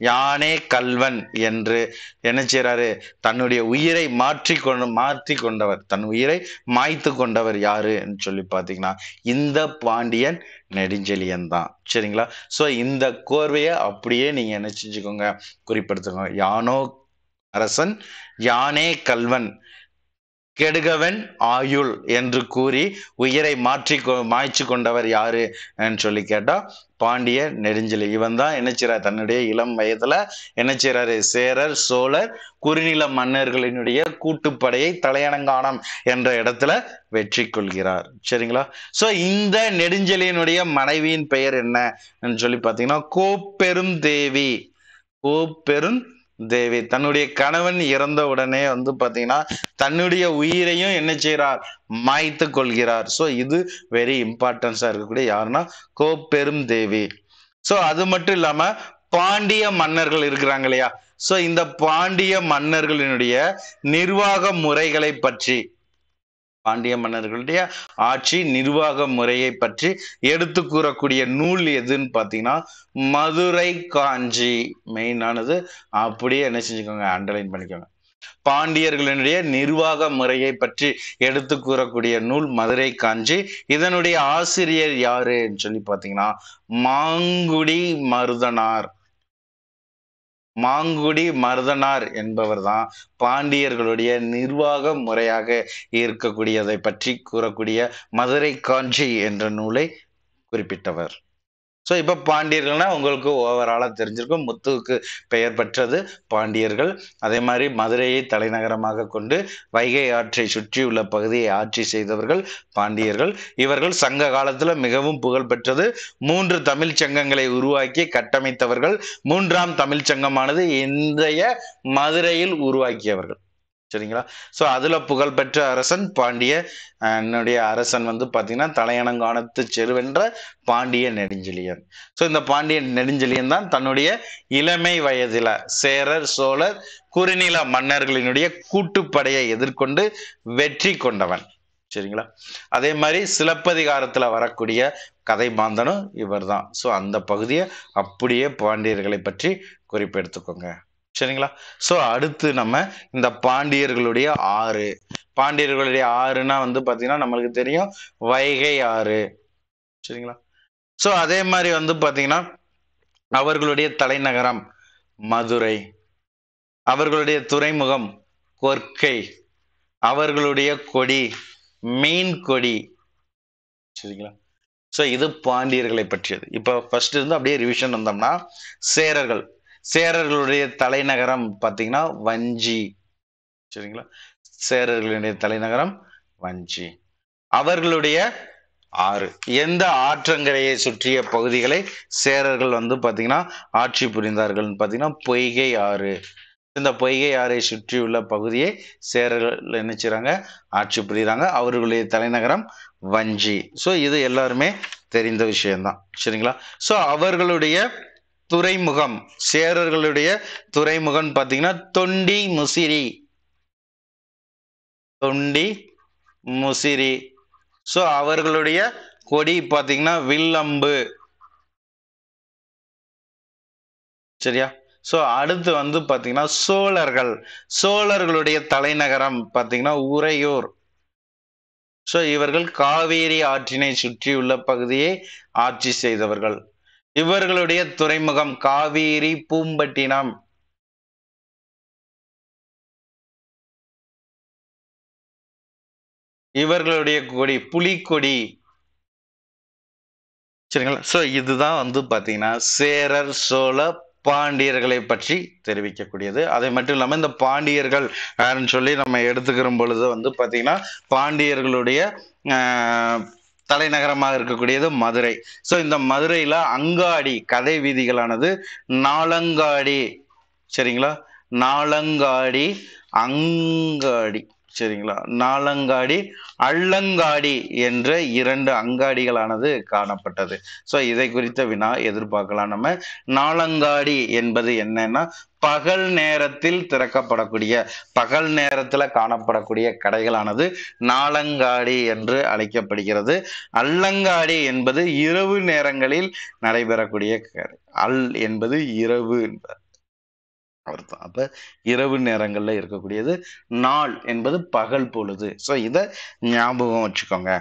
யானே கல்வன் என்று என்ன செய்கிறாரு தன்னுடைய உயிரை மாற்றி கொண்டு மாற்றி கொண்டவர் தன் உயிரை மாய்த்து கொண்டவர் என்று சொல்லி பார்த்தீங்கன்னா இந்த பாண்டியன் நெடுஞ்செழியன் தான் சரிங்களா ஸோ இந்த கோர்வையை அப்படியே நீங்கள் என்ன செஞ்சுக்கோங்க குறிப்பிடுத்துக்கோங்க யானோ அரசன் யானே கல்வன் கெடுகவன் ஆயுள் என்று கூறி உயிரை மாற்றி மாய்ச்சி கொண்டவர் யாரு சொல்லி கேட்டா பாண்டிய நெடுஞ்சலி இவன் தான் நினைச்சிறார் தன்னுடைய இளம் வயதுல நினைச்சிறாரு சேரர் சோழர் குறுநில மன்னர்களினுடைய கூட்டுப்படையை தலையணங்கானம் என்ற இடத்துல வெற்றி கொள்கிறார் சரிங்களா சோ இந்த நெடுஞ்செலியினுடைய மனைவியின் பெயர் என்னன்னு சொல்லி பாத்தீங்கன்னா கோப்பெரும் தேவி கோப்பெரும் தேவி தன்னுடைய கணவன் இறந்த உடனே வந்து பார்த்தீங்கன்னா தன்னுடைய உயிரையும் என்ன செய்கிறார் மாய்த்து கொள்கிறார் ஸோ இது வெரி இம்பார்ட்டன்ஸாக இருக்கக்கூடிய யாருன்னா கோப்பெரும் தேவி ஸோ அது மட்டும் இல்லாமல் பாண்டிய மன்னர்கள் இருக்கிறாங்க இல்லையா ஸோ இந்த பாண்டிய மன்னர்களினுடைய நிர்வாக முறைகளை பற்றி பாண்டிய மன்னர்களுடைய ஆட்சி நிர்வாக முறையை பற்றி எடுத்து கூறக்கூடிய நூல் எதுன்னு பார்த்தீங்கன்னா மதுரை காஞ்சி மெயினானது அப்படியே என்ன செஞ்சுக்கோங்க அண்டர்லைன் பண்ணிக்கோங்க பாண்டியர்களினுடைய நிர்வாக முறையை பற்றி எடுத்து கூறக்கூடிய நூல் மதுரை காஞ்சி இதனுடைய ஆசிரியர் யாரு சொல்லி பார்த்தீங்கன்னா மாங்குடி மருதனார் மாங்குடி மருதனார் என்பவர் தான் பாண்டியர்களுடைய நிர்வாக முறையாக இருக்கக்கூடியதை பற்றி கூறக்கூடிய மதுரை காஞ்சி என்ற நூலை குறிப்பிட்டவர் ஸோ இப்போ பாண்டியர்கள்னா உங்களுக்கு ஓவராலாக தெரிஞ்சிருக்கும் முத்துவுக்கு பெயர் பெற்றது பாண்டியர்கள் அதே மாதிரி மதுரையை தலைநகரமாக கொண்டு வைகை ஆற்றை சுற்றியுள்ள பகுதியை ஆட்சி செய்தவர்கள் பாண்டியர்கள் இவர்கள் சங்க காலத்தில் மிகவும் புகழ்பெற்றது மூன்று தமிழ் சங்கங்களை உருவாக்கி கட்டமைத்தவர்கள் மூன்றாம் தமிழ் சங்கமானது இன்றைய மதுரையில் உருவாக்கியவர்கள் சரிங்களா ஸோ அதில் புகழ்பெற்ற அரசன் பாண்டிய என்னுடைய அரசன் வந்து பார்த்தீங்கன்னா தலையணங்கானத்து செருவென்ற பாண்டிய நெடுஞ்செழியன் ஸோ இந்த பாண்டிய நெடுஞ்செழியன் தான் தன்னுடைய இளமை வயதில் சேரர் சோழர் குறுநில மன்னர்களினுடைய கூட்டுப்படையை எதிர்கொண்டு வெற்றி கொண்டவன் சரிங்களா அதே மாதிரி சிலப்பதிகாரத்தில் வரக்கூடிய கதை மாந்தனும் இவர் தான் ஸோ அந்த பகுதியை அப்படியே பாண்டியர்களை பற்றி குறிப்பெடுத்துக்கோங்க சரிங்களா ஸோ அடுத்து நம்ம இந்த பாண்டியர்களுடைய ஆறு பாண்டியர்களுடைய ஆறுனா வந்து பார்த்தீங்கன்னா நம்மளுக்கு தெரியும் வைகை ஆறு சரிங்களா ஸோ அதே மாதிரி வந்து பார்த்தீங்கன்னா அவர்களுடைய தலைநகரம் மதுரை அவர்களுடைய துறைமுகம் கொற்கை அவர்களுடைய கொடி மீன் கொடி சரிங்களா ஸோ இது பாண்டியர்களை பற்றியது இப்போ ஃபர்ஸ்ட் இருந்து அப்படியே ரிவிஷன் வந்தோம்னா சேரர்கள் சேரர்களுடைய தலைநகரம் பார்த்தீங்கன்னா வஞ்சி சரிங்களா சேரர்களுடைய தலைநகரம் வஞ்சி அவர்களுடைய ஆறு எந்த ஆற்றங்கரையை சுற்றிய பகுதிகளை சேரர்கள் வந்து பார்த்தீங்கன்னா ஆட்சி புரிந்தார்கள்னு பார்த்தீங்கன்னா பொய்கை ஆறு இந்த பொய்கை ஆறை சுற்றியுள்ள பகுதியை சேரர்கள் என்ன ஆட்சி புரிகிறாங்க அவர்களுடைய தலைநகரம் வஞ்சி ஸோ இது எல்லாருமே தெரிந்த விஷயம்தான் சரிங்களா ஸோ அவர்களுடைய துறைமுகம் சேரர்களுடைய துறைமுகம் பார்த்தீங்கன்னா தொண்டி முசிறி தொண்டி முசிறி ஸோ அவர்களுடைய கொடி பார்த்தீங்கன்னா வில்லம்பு சரியா ஸோ அடுத்து வந்து பார்த்தீங்கன்னா சோழர்கள் சோழர்களுடைய தலைநகரம் பார்த்தீங்கன்னா உறையூர் ஸோ இவர்கள் காவேரி ஆற்றினை சுற்றியுள்ள பகுதியை ஆட்சி செய்தவர்கள் இவர்களுடைய துறைமுகம் காவேரி பூம்பட்டினம் இவர்களுடைய கொடி புலிக்கொடி சரிங்களா ஸோ இதுதான் வந்து பார்த்தீங்கன்னா சேரர் சோழ பாண்டியர்களை பற்றி தெரிவிக்கக்கூடியது அதை மட்டும் இல்லாமல் இந்த பாண்டியர்கள் யாருன்னு சொல்லி நம்ம எடுத்துக்கிற பொழுது வந்து பார்த்தீங்கன்னா பாண்டியர்களுடைய தலைநகரமாக இருக்கக்கூடியது மதுரை ஸோ இந்த மதுரையில் அங்காடி கதை வீதிகளானது நாலங்காடி சரிங்களா நாலங்காடி அங்காடி சரிங்களா நாலங்காடி அள்ளங்காடி என்ற இரண்டு அங்காடிகளானது காணப்பட்டது ஸோ இதை குறித்த வினா எதிர்பார்க்கலாம் நம்ம நாலங்காடி என்பது என்னன்னா பகல் நேரத்தில் திறக்கப்படக்கூடிய பகல் நேரத்தில் காணப்படக்கூடிய கடைகளானது நாளங்காடி என்று அழைக்கப்படுகிறது அல்லங்காடி என்பது இரவு நேரங்களில் நடைபெறக்கூடிய அல் என்பது இரவு என்பது அவர் அப்ப இரவு நேரங்கள்ல இருக்கக்கூடியது நாள் என்பது பகல் பொழுது ஸோ இதை ஞாபகம் வச்சுக்கோங்க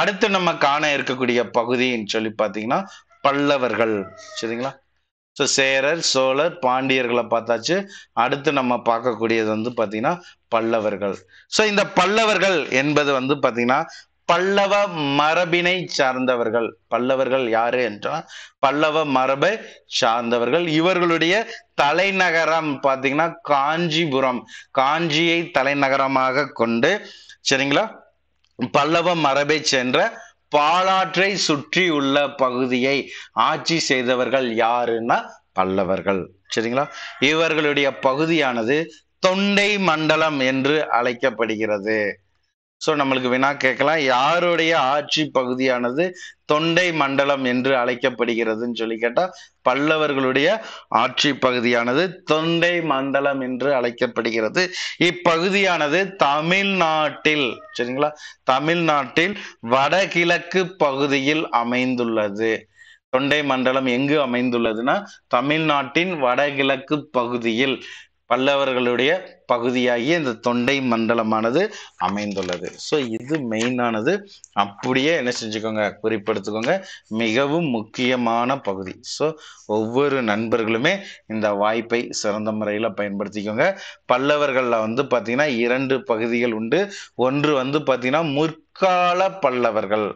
அடுத்து நம்ம காண இருக்கக்கூடிய பகுதின்னு சொல்லி பாத்தீங்கன்னா பல்லவர்கள் சரிங்களா ஸோ சேரர் சோழர் பாண்டியர்களை பார்த்தாச்சு அடுத்து நம்ம பார்க்கக்கூடியது வந்து பார்த்தீங்கன்னா பல்லவர்கள் ஸோ இந்த பல்லவர்கள் என்பது வந்து பார்த்தீங்கன்னா பல்லவ மரபினை சார்ந்தவர்கள் பல்லவர்கள் யாரு என்றால் பல்லவ மரபை சார்ந்தவர்கள் இவர்களுடைய தலைநகரம் பார்த்தீங்கன்னா காஞ்சிபுரம் காஞ்சியை தலைநகரமாக கொண்டு சரிங்களா பல்லவ மரபை சென்ற பாலாற்றை சுற்றி உள்ள பகுதியை ஆட்சி செய்தவர்கள் யாருன்னா பல்லவர்கள் சரிங்களா இவர்களுடைய பகுதியானது தொண்டை மண்டலம் என்று அழைக்கப்படுகிறது ஸோ நம்மளுக்கு வினா கேட்கலாம் யாருடைய ஆட்சி பகுதியானது தொண்டை மண்டலம் என்று அழைக்கப்படுகிறதுன்னு சொல்லி கேட்டா பல்லவர்களுடைய ஆட்சி பகுதியானது தொண்டை மண்டலம் என்று அழைக்கப்படுகிறது இப்பகுதியானது தமிழ்நாட்டில் சரிங்களா தமிழ்நாட்டில் வடகிழக்கு பகுதியில் அமைந்துள்ளது தொண்டை மண்டலம் எங்கு அமைந்துள்ளதுன்னா தமிழ்நாட்டின் வடகிழக்கு பகுதியில் பல்லவர்களுடைய பகுதியாகிய இந்த தொண்டை மண்டலமானது அமைந்துள்ளது ஸோ இது மெயினானது அப்படியே என்ன செஞ்சுக்கோங்க குறிப்படுத்துக்கோங்க மிகவும் முக்கியமான பகுதி ஸோ ஒவ்வொரு நண்பர்களுமே இந்த வாய்ப்பை சிறந்த முறையில் பயன்படுத்திக்கோங்க பல்லவர்களில் வந்து பார்த்திங்கன்னா இரண்டு பகுதிகள் உண்டு ஒன்று வந்து பார்த்திங்கன்னா முற்கால பல்லவர்கள்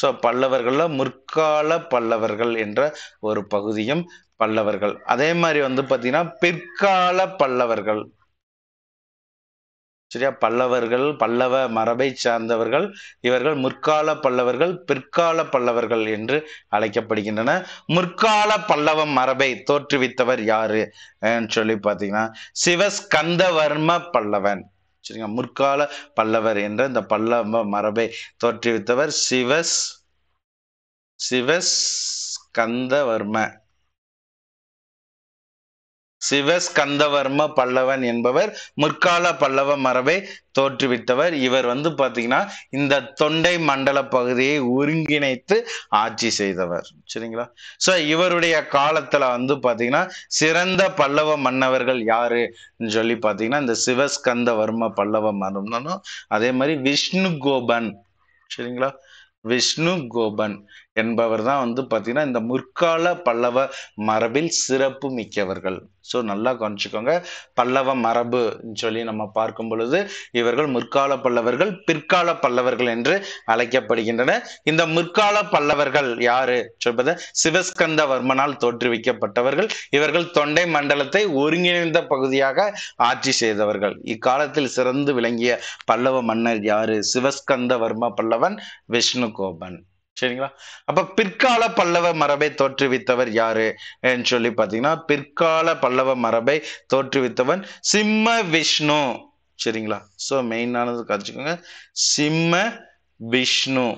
ஸோ பல்லவர்களில் முற்கால பல்லவர்கள் என்ற ஒரு பகுதியும் பல்லவர்கள் அதே மாதிரி வந்து பார்த்தீங்கன்னா பிற்கால பல்லவர்கள் சரியா பல்லவர்கள் பல்லவ மரபை சார்ந்தவர்கள் இவர்கள் முற்கால பல்லவர்கள் பிற்கால பல்லவர்கள் என்று அழைக்கப்படுகின்றன முற்கால பல்லவ மரபை தோற்றுவித்தவர் யாரு சொல்லி பார்த்தீங்கன்னா சிவஸ்கந்தவர்ம பல்லவன் சரிங்க முற்கால பல்லவர் என்ற இந்த பல்லவ மரபை தோற்றுவித்தவர் சிவஸ் சிவஸ் கந்தவர்ம சிவஸ்கந்தவர்ம பல்லவன் என்பவர் முற்கால பல்லவ மரபை தோற்றுவித்தவர் இவர் வந்து பாத்தீங்கன்னா இந்த தொண்டை மண்டல பகுதியை ஒருங்கிணைத்து ஆட்சி செய்தவர் சரிங்களா சோ இவருடைய காலத்துல வந்து பாத்தீங்கன்னா சிறந்த பல்லவ மன்னவர்கள் யாரு சொல்லி பாத்தீங்கன்னா இந்த சிவஸ்கந்தவர்ம பல்லவ மரம்னாலும் அதே மாதிரி விஷ்ணு கோபன் சரிங்களா விஷ்ணு கோபன் என்பவர் தான் வந்து பார்த்தீங்கன்னா இந்த முற்கால பல்லவ மரபில் சிறப்பு மிக்கவர்கள் ஸோ நல்லா கவனிச்சுக்கோங்க பல்லவ மரபுன்னு சொல்லி நம்ம பார்க்கும் பொழுது இவர்கள் முற்கால பல்லவர்கள் பிற்கால பல்லவர்கள் என்று அழைக்கப்படுகின்றனர் இந்த முற்கால பல்லவர்கள் யாரு சொல்வது சிவஸ்கந்தவர்மனால் தோற்றுவிக்கப்பட்டவர்கள் இவர்கள் தொண்டை மண்டலத்தை ஒருங்கிணைந்த பகுதியாக ஆட்சி செய்தவர்கள் இக்காலத்தில் சிறந்து விளங்கிய பல்லவ மன்னர் யாரு சிவஸ்கந்தவர்ம பல்லவன் விஷ்ணு கோபன் சரிங்களா அப்ப பிற்கால பல்லவ மரபை தோற்றுவித்தவர் யாரு சொல்லி பாத்தீங்கன்னா பிற்கால பல்லவ மரபை தோற்றுவித்தவன் சிம்ம விஷ்ணு சரிங்களா ஸோ மெயினானது கற்றுக்கோங்க சிம்ம விஷ்ணு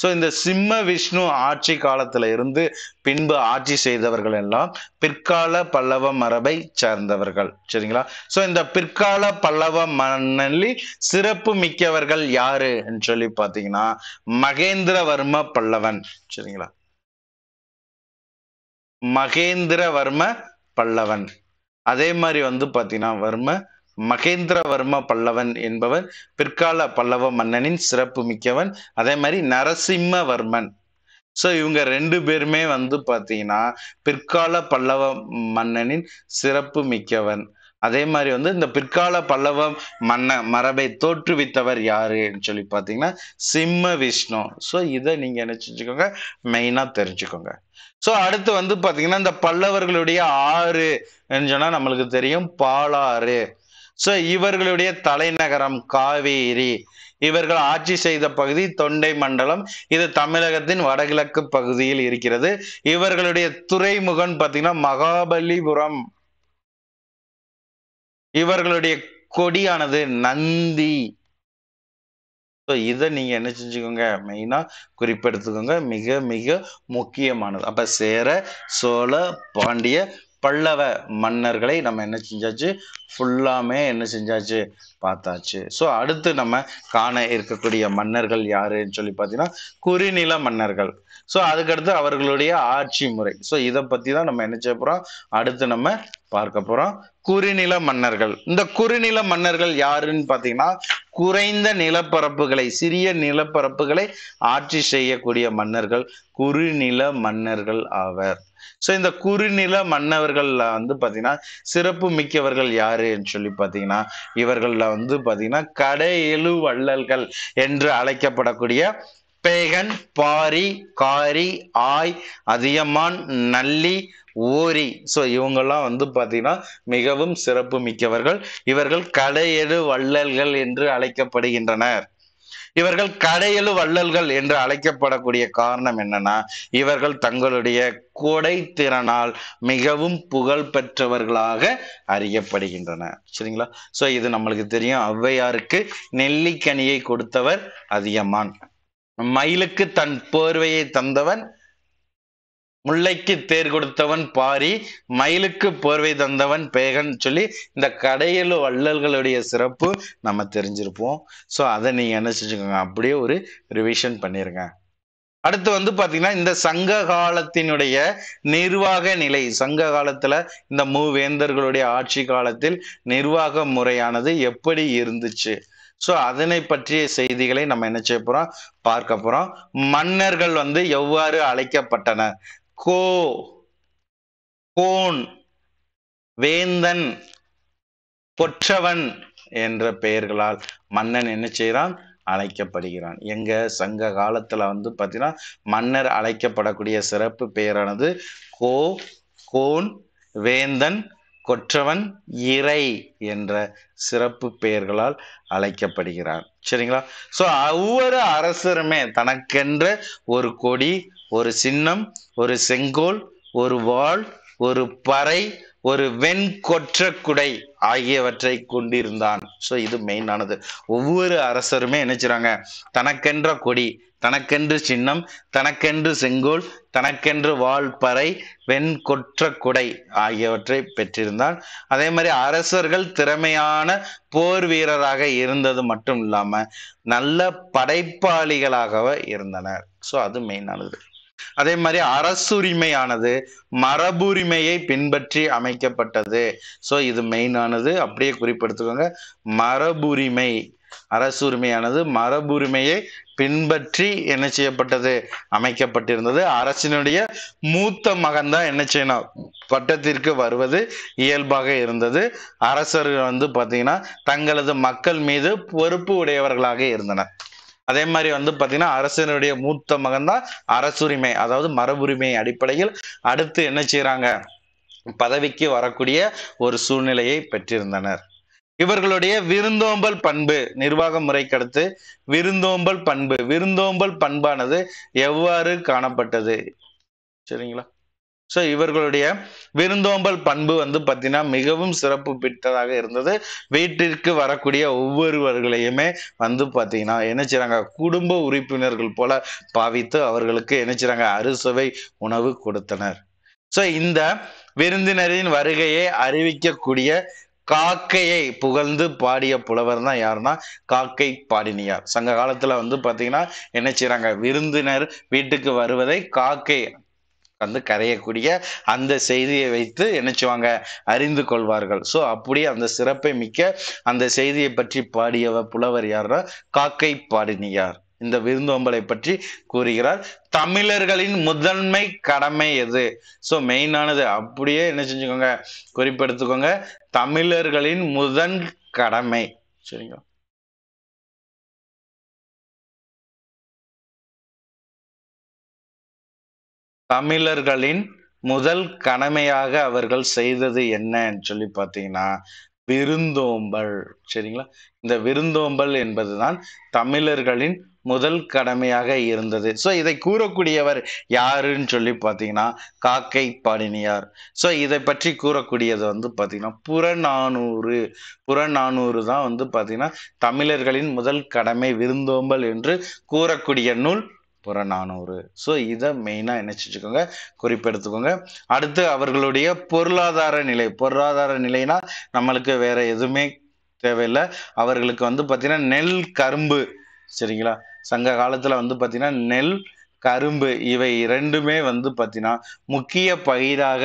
ஸோ இந்த சிம்ம விஷ்ணு ஆட்சி காலத்துல இருந்து பின்பு ஆட்சி செய்தவர்கள் எல்லாம் பிற்கால பல்லவ மரபை சார்ந்தவர்கள் சரிங்களா ஸோ இந்த பிற்கால பல்லவ மன்னலி சிறப்பு மிக்கவர்கள் யாரு சொல்லி பார்த்தீங்கன்னா மகேந்திரவர்ம பல்லவன் சரிங்களா மகேந்திரவர்ம பல்லவன் அதே மாதிரி வந்து பார்த்தீங்கன்னா வர்ம மகேந்திரவர்ம பல்லவன் என்பவர் பிற்கால பல்லவ மன்னனின் சிறப்பு மிக்கவன் அதே மாதிரி நரசிம்மவர்மன் ஸோ இவங்க ரெண்டு பேருமே வந்து பார்த்தீங்கன்னா பிற்கால பல்லவ மன்னனின் சிறப்பு மிக்கவன் அதே மாதிரி வந்து இந்த பிற்கால பல்லவ மன்ன மரபை தோற்றுவித்தவர் யாருன்னு சொல்லி பார்த்தீங்கன்னா சிம்ம விஷ்ணு ஸோ இதை நீங்கள் என்ன செஞ்சுக்கோங்க மெயினாக தெரிஞ்சுக்கோங்க ஸோ அடுத்து வந்து பார்த்தீங்கன்னா இந்த பல்லவர்களுடைய ஆறு சொன்னால் நம்மளுக்கு தெரியும் பாலாறு ஸோ இவர்களுடைய தலைநகரம் காவேரி இவர்கள் ஆட்சி செய்த பகுதி தொண்டை மண்டலம் இது தமிழகத்தின் வடகிழக்கு பகுதியில் இருக்கிறது இவர்களுடைய துறைமுகம் பார்த்தீங்கன்னா மகாபலிபுரம் இவர்களுடைய கொடியானது நந்தி இதை நீங்க என்ன செஞ்சுக்கோங்க மெயினா குறிப்பெடுத்துக்கோங்க மிக மிக முக்கியமானது அப்ப சேர சோழ பாண்டிய பல்லவ மன்னர்களை நம்ம என்ன செஞ்சாச்சு ஃபுல்லாமே என்ன செஞ்சாச்சு பார்த்தாச்சு ஸோ அடுத்து நம்ம காண இருக்கக்கூடிய மன்னர்கள் யாருன்னு சொல்லி பார்த்தீங்கன்னா குறிநில மன்னர்கள் ஸோ அதுக்கடுத்து அவர்களுடைய ஆட்சி முறை ஸோ இதை பற்றி தான் நம்ம என்ன செய்ய போகிறோம் அடுத்து நம்ம பார்க்க போகிறோம் குறுநில மன்னர்கள் இந்த குறுநில மன்னர்கள் யாருன்னு பார்த்தீங்கன்னா குறைந்த நிலப்பரப்புகளை சிறிய நிலப்பரப்புகளை ஆட்சி செய்யக்கூடிய மன்னர்கள் குறுநில மன்னர்கள் ஆவர் ஸோ இந்த குறுநில மன்னவர்கள்ல வந்து பார்த்தீங்கன்னா சிறப்பு மிக்கவர்கள் யாருன்னு சொல்லி பார்த்தீங்கன்னா இவர்கள்ல வந்து பார்த்தீங்கன்னா கடையெழு வள்ளல்கள் என்று அழைக்கப்படக்கூடிய பேகன் பாரி காரி ஆய் அதியமான் நல்லி ஓரி ஸோ இவங்கெல்லாம் வந்து பார்த்தீங்கன்னா மிகவும் சிறப்பு மிக்கவர்கள் இவர்கள் கடையெழு வள்ளல்கள் என்று அழைக்கப்படுகின்றனர் இவர்கள் கடையெழு வள்ளல்கள் என்று அழைக்கப்படக்கூடிய காரணம் என்னன்னா இவர்கள் தங்களுடைய கொடை திறனால் மிகவும் புகழ் பெற்றவர்களாக அறியப்படுகின்றன சரிங்களா ஸோ இது நம்மளுக்கு தெரியும் ஔவையாருக்கு நெல்லிக்கனியை கொடுத்தவர் அதியமான் மயிலுக்கு தன் போர்வையை தந்தவன் முல்லைக்கு தேர் கொடுத்தவன் பாரி மயிலுக்கு போர்வை தந்தவன் பேகன் சொல்லி இந்த கடையில் வள்ளல்களுடைய சிறப்பு நம்ம தெரிஞ்சிருப்போம் ஸோ அதை நீங்கள் என்ன செஞ்சுக்கோங்க அப்படியே ஒரு ரிவிஷன் பண்ணிருங்க அடுத்து வந்து பார்த்தீங்கன்னா இந்த சங்க காலத்தினுடைய நிர்வாக நிலை சங்க காலத்தில் இந்த மூவேந்தர்களுடைய ஆட்சி காலத்தில் நிர்வாக முறையானது எப்படி இருந்துச்சு ஸோ அதனை பற்றிய செய்திகளை நம்ம என்ன செய்ய போகிறோம் பார்க்க போகிறோம் மன்னர்கள் வந்து எவ்வாறு அழைக்கப்பட்டனர் கோ கோன் வேந்தன் பொற்றவன் என்ற பெயர்களால் மன்னன் என்ன செய்கிறான் அழைக்கப்படுகிறான் எங்க சங்க காலத்துல வந்து பார்த்தீங்கன்னா மன்னர் அழைக்கப்படக்கூடிய சிறப்பு பெயரானது கோ கோன் வேந்தன் கொற்றவன் இறை என்ற சிறப்பு பெயர்களால் அழைக்கப்படுகிறான் சரிங்களா ஸோ ஒவ்வொரு அரசருமே தனக்கென்ற ஒரு கொடி ஒரு சின்னம் ஒரு செங்கோல் ஒரு வாள் ஒரு பறை ஒரு வெண்கொற்ற குடை ஆகியவற்றை கொண்டிருந்தான் ஸோ இது மெயினானது ஒவ்வொரு அரசருமே நினைச்சுறாங்க தனக்கென்ற கொடி தனக்கென்று சின்னம் தனக்கென்று செங்கோல் தனக்கென்று வாழ்பறை வெண்கொற்ற குடை ஆகியவற்றை பெற்றிருந்தார் அதே மாதிரி அரசர்கள் திறமையான போர் வீரராக இருந்தது மட்டும் இல்லாம நல்ல படைப்பாளிகளாகவே இருந்தனர் ஸோ அது மெயினானது அதே மாதிரி அரசுரிமையானது மரபுரிமையை பின்பற்றி அமைக்கப்பட்டது ஸோ இது மெயினானது அப்படியே குறிப்பிடுத்துக்கோங்க மரபுரிமை அரசு உரிமையானது மரபுரிமையை பின்பற்றி என்ன செய்யப்பட்டது அமைக்கப்பட்டிருந்தது அரசினுடைய மூத்த மகன் தான் என்ன செய்யணும் பட்டத்திற்கு வருவது இயல்பாக இருந்தது அரசர்கள் வந்து பார்த்தீங்கன்னா தங்களது மக்கள் மீது பொறுப்பு உடையவர்களாக இருந்தனர் அதே மாதிரி வந்து பார்த்தீங்கன்னா அரசனுடைய மூத்த மகன் தான் அரசுரிமை அதாவது மரபுரிமை அடிப்படையில் அடுத்து என்ன செய்யறாங்க பதவிக்கு வரக்கூடிய ஒரு சூழ்நிலையை பெற்றிருந்தனர் இவர்களுடைய விருந்தோம்பல் பண்பு நிர்வாக முறை அடுத்து விருந்தோம்பல் பண்பு விருந்தோம்பல் பண்பானது எவ்வாறு காணப்பட்டது சரிங்களா ஸோ இவர்களுடைய விருந்தோம்பல் பண்பு வந்து பார்த்தீங்கன்னா மிகவும் சிறப்பு பெற்றதாக இருந்தது வீட்டிற்கு வரக்கூடிய ஒவ்வொருவர்களையுமே வந்து பார்த்தீங்கன்னா என்ன குடும்ப உறுப்பினர்கள் போல பாவித்து அவர்களுக்கு என்ன அறுசுவை உணவு கொடுத்தனர் ஸோ இந்த விருந்தினரின் வருகையை அறிவிக்கக்கூடிய காக்கையை புகழ்ந்து பாடிய புலவர் தான் யாருன்னா காக்கை பாடினியார் சங்க காலத்தில் வந்து பார்த்தீங்கன்னா என்ன செய்கிறாங்க விருந்தினர் வீட்டுக்கு வருவதை காக்கை வந்து கரையக்கூடிய அந்த செய்தியை வைத்து செய்வாங்க அறிந்து கொள்வார்கள் ஸோ அப்படி அந்த சிறப்பை மிக்க அந்த செய்தியை பற்றி பாடியவர் புலவர் யாருன்னா காக்கை பாடினியார் இந்த விருந்தோம்பலை பற்றி கூறுகிறார் தமிழர்களின் முதன்மை கடமை எது ஸோ மெயினானது அப்படியே என்ன செஞ்சுக்கோங்க குறிப்பெடுத்துக்கோங்க தமிழர்களின் முதன் கடமை சரிங்களா தமிழர்களின் முதல் கடமையாக அவர்கள் செய்தது என்னன்னு சொல்லி பார்த்தீங்கன்னா விருந்தோம்பல் சரிங்களா இந்த விருந்தோம்பல் என்பதுதான் தமிழர்களின் முதல் கடமையாக இருந்தது ஸோ இதை கூறக்கூடியவர் யாருன்னு சொல்லி பார்த்தீங்கன்னா காக்கை பாடினியார் ஸோ இதை பற்றி கூறக்கூடியது வந்து பார்த்தீங்கன்னா புறநானூறு புறநானூறு தான் வந்து பார்த்தீங்கன்னா தமிழர்களின் முதல் கடமை விருந்தோம்பல் என்று கூறக்கூடிய நூல் புறநானூறு ஸோ இதை மெயினாக என்ன செஞ்சுக்கோங்க குறிப்பெடுத்துக்கோங்க அடுத்து அவர்களுடைய பொருளாதார நிலை பொருளாதார நிலைனா நம்மளுக்கு வேற எதுவுமே தேவையில்லை அவர்களுக்கு வந்து பார்த்தீங்கன்னா நெல் கரும்பு சரிங்களா சங்க காலத்தில் வந்து பார்த்தீங்கன்னா நெல் கரும்பு இவை இரண்டுமே வந்து பார்த்தீங்கன்னா முக்கிய பயிராக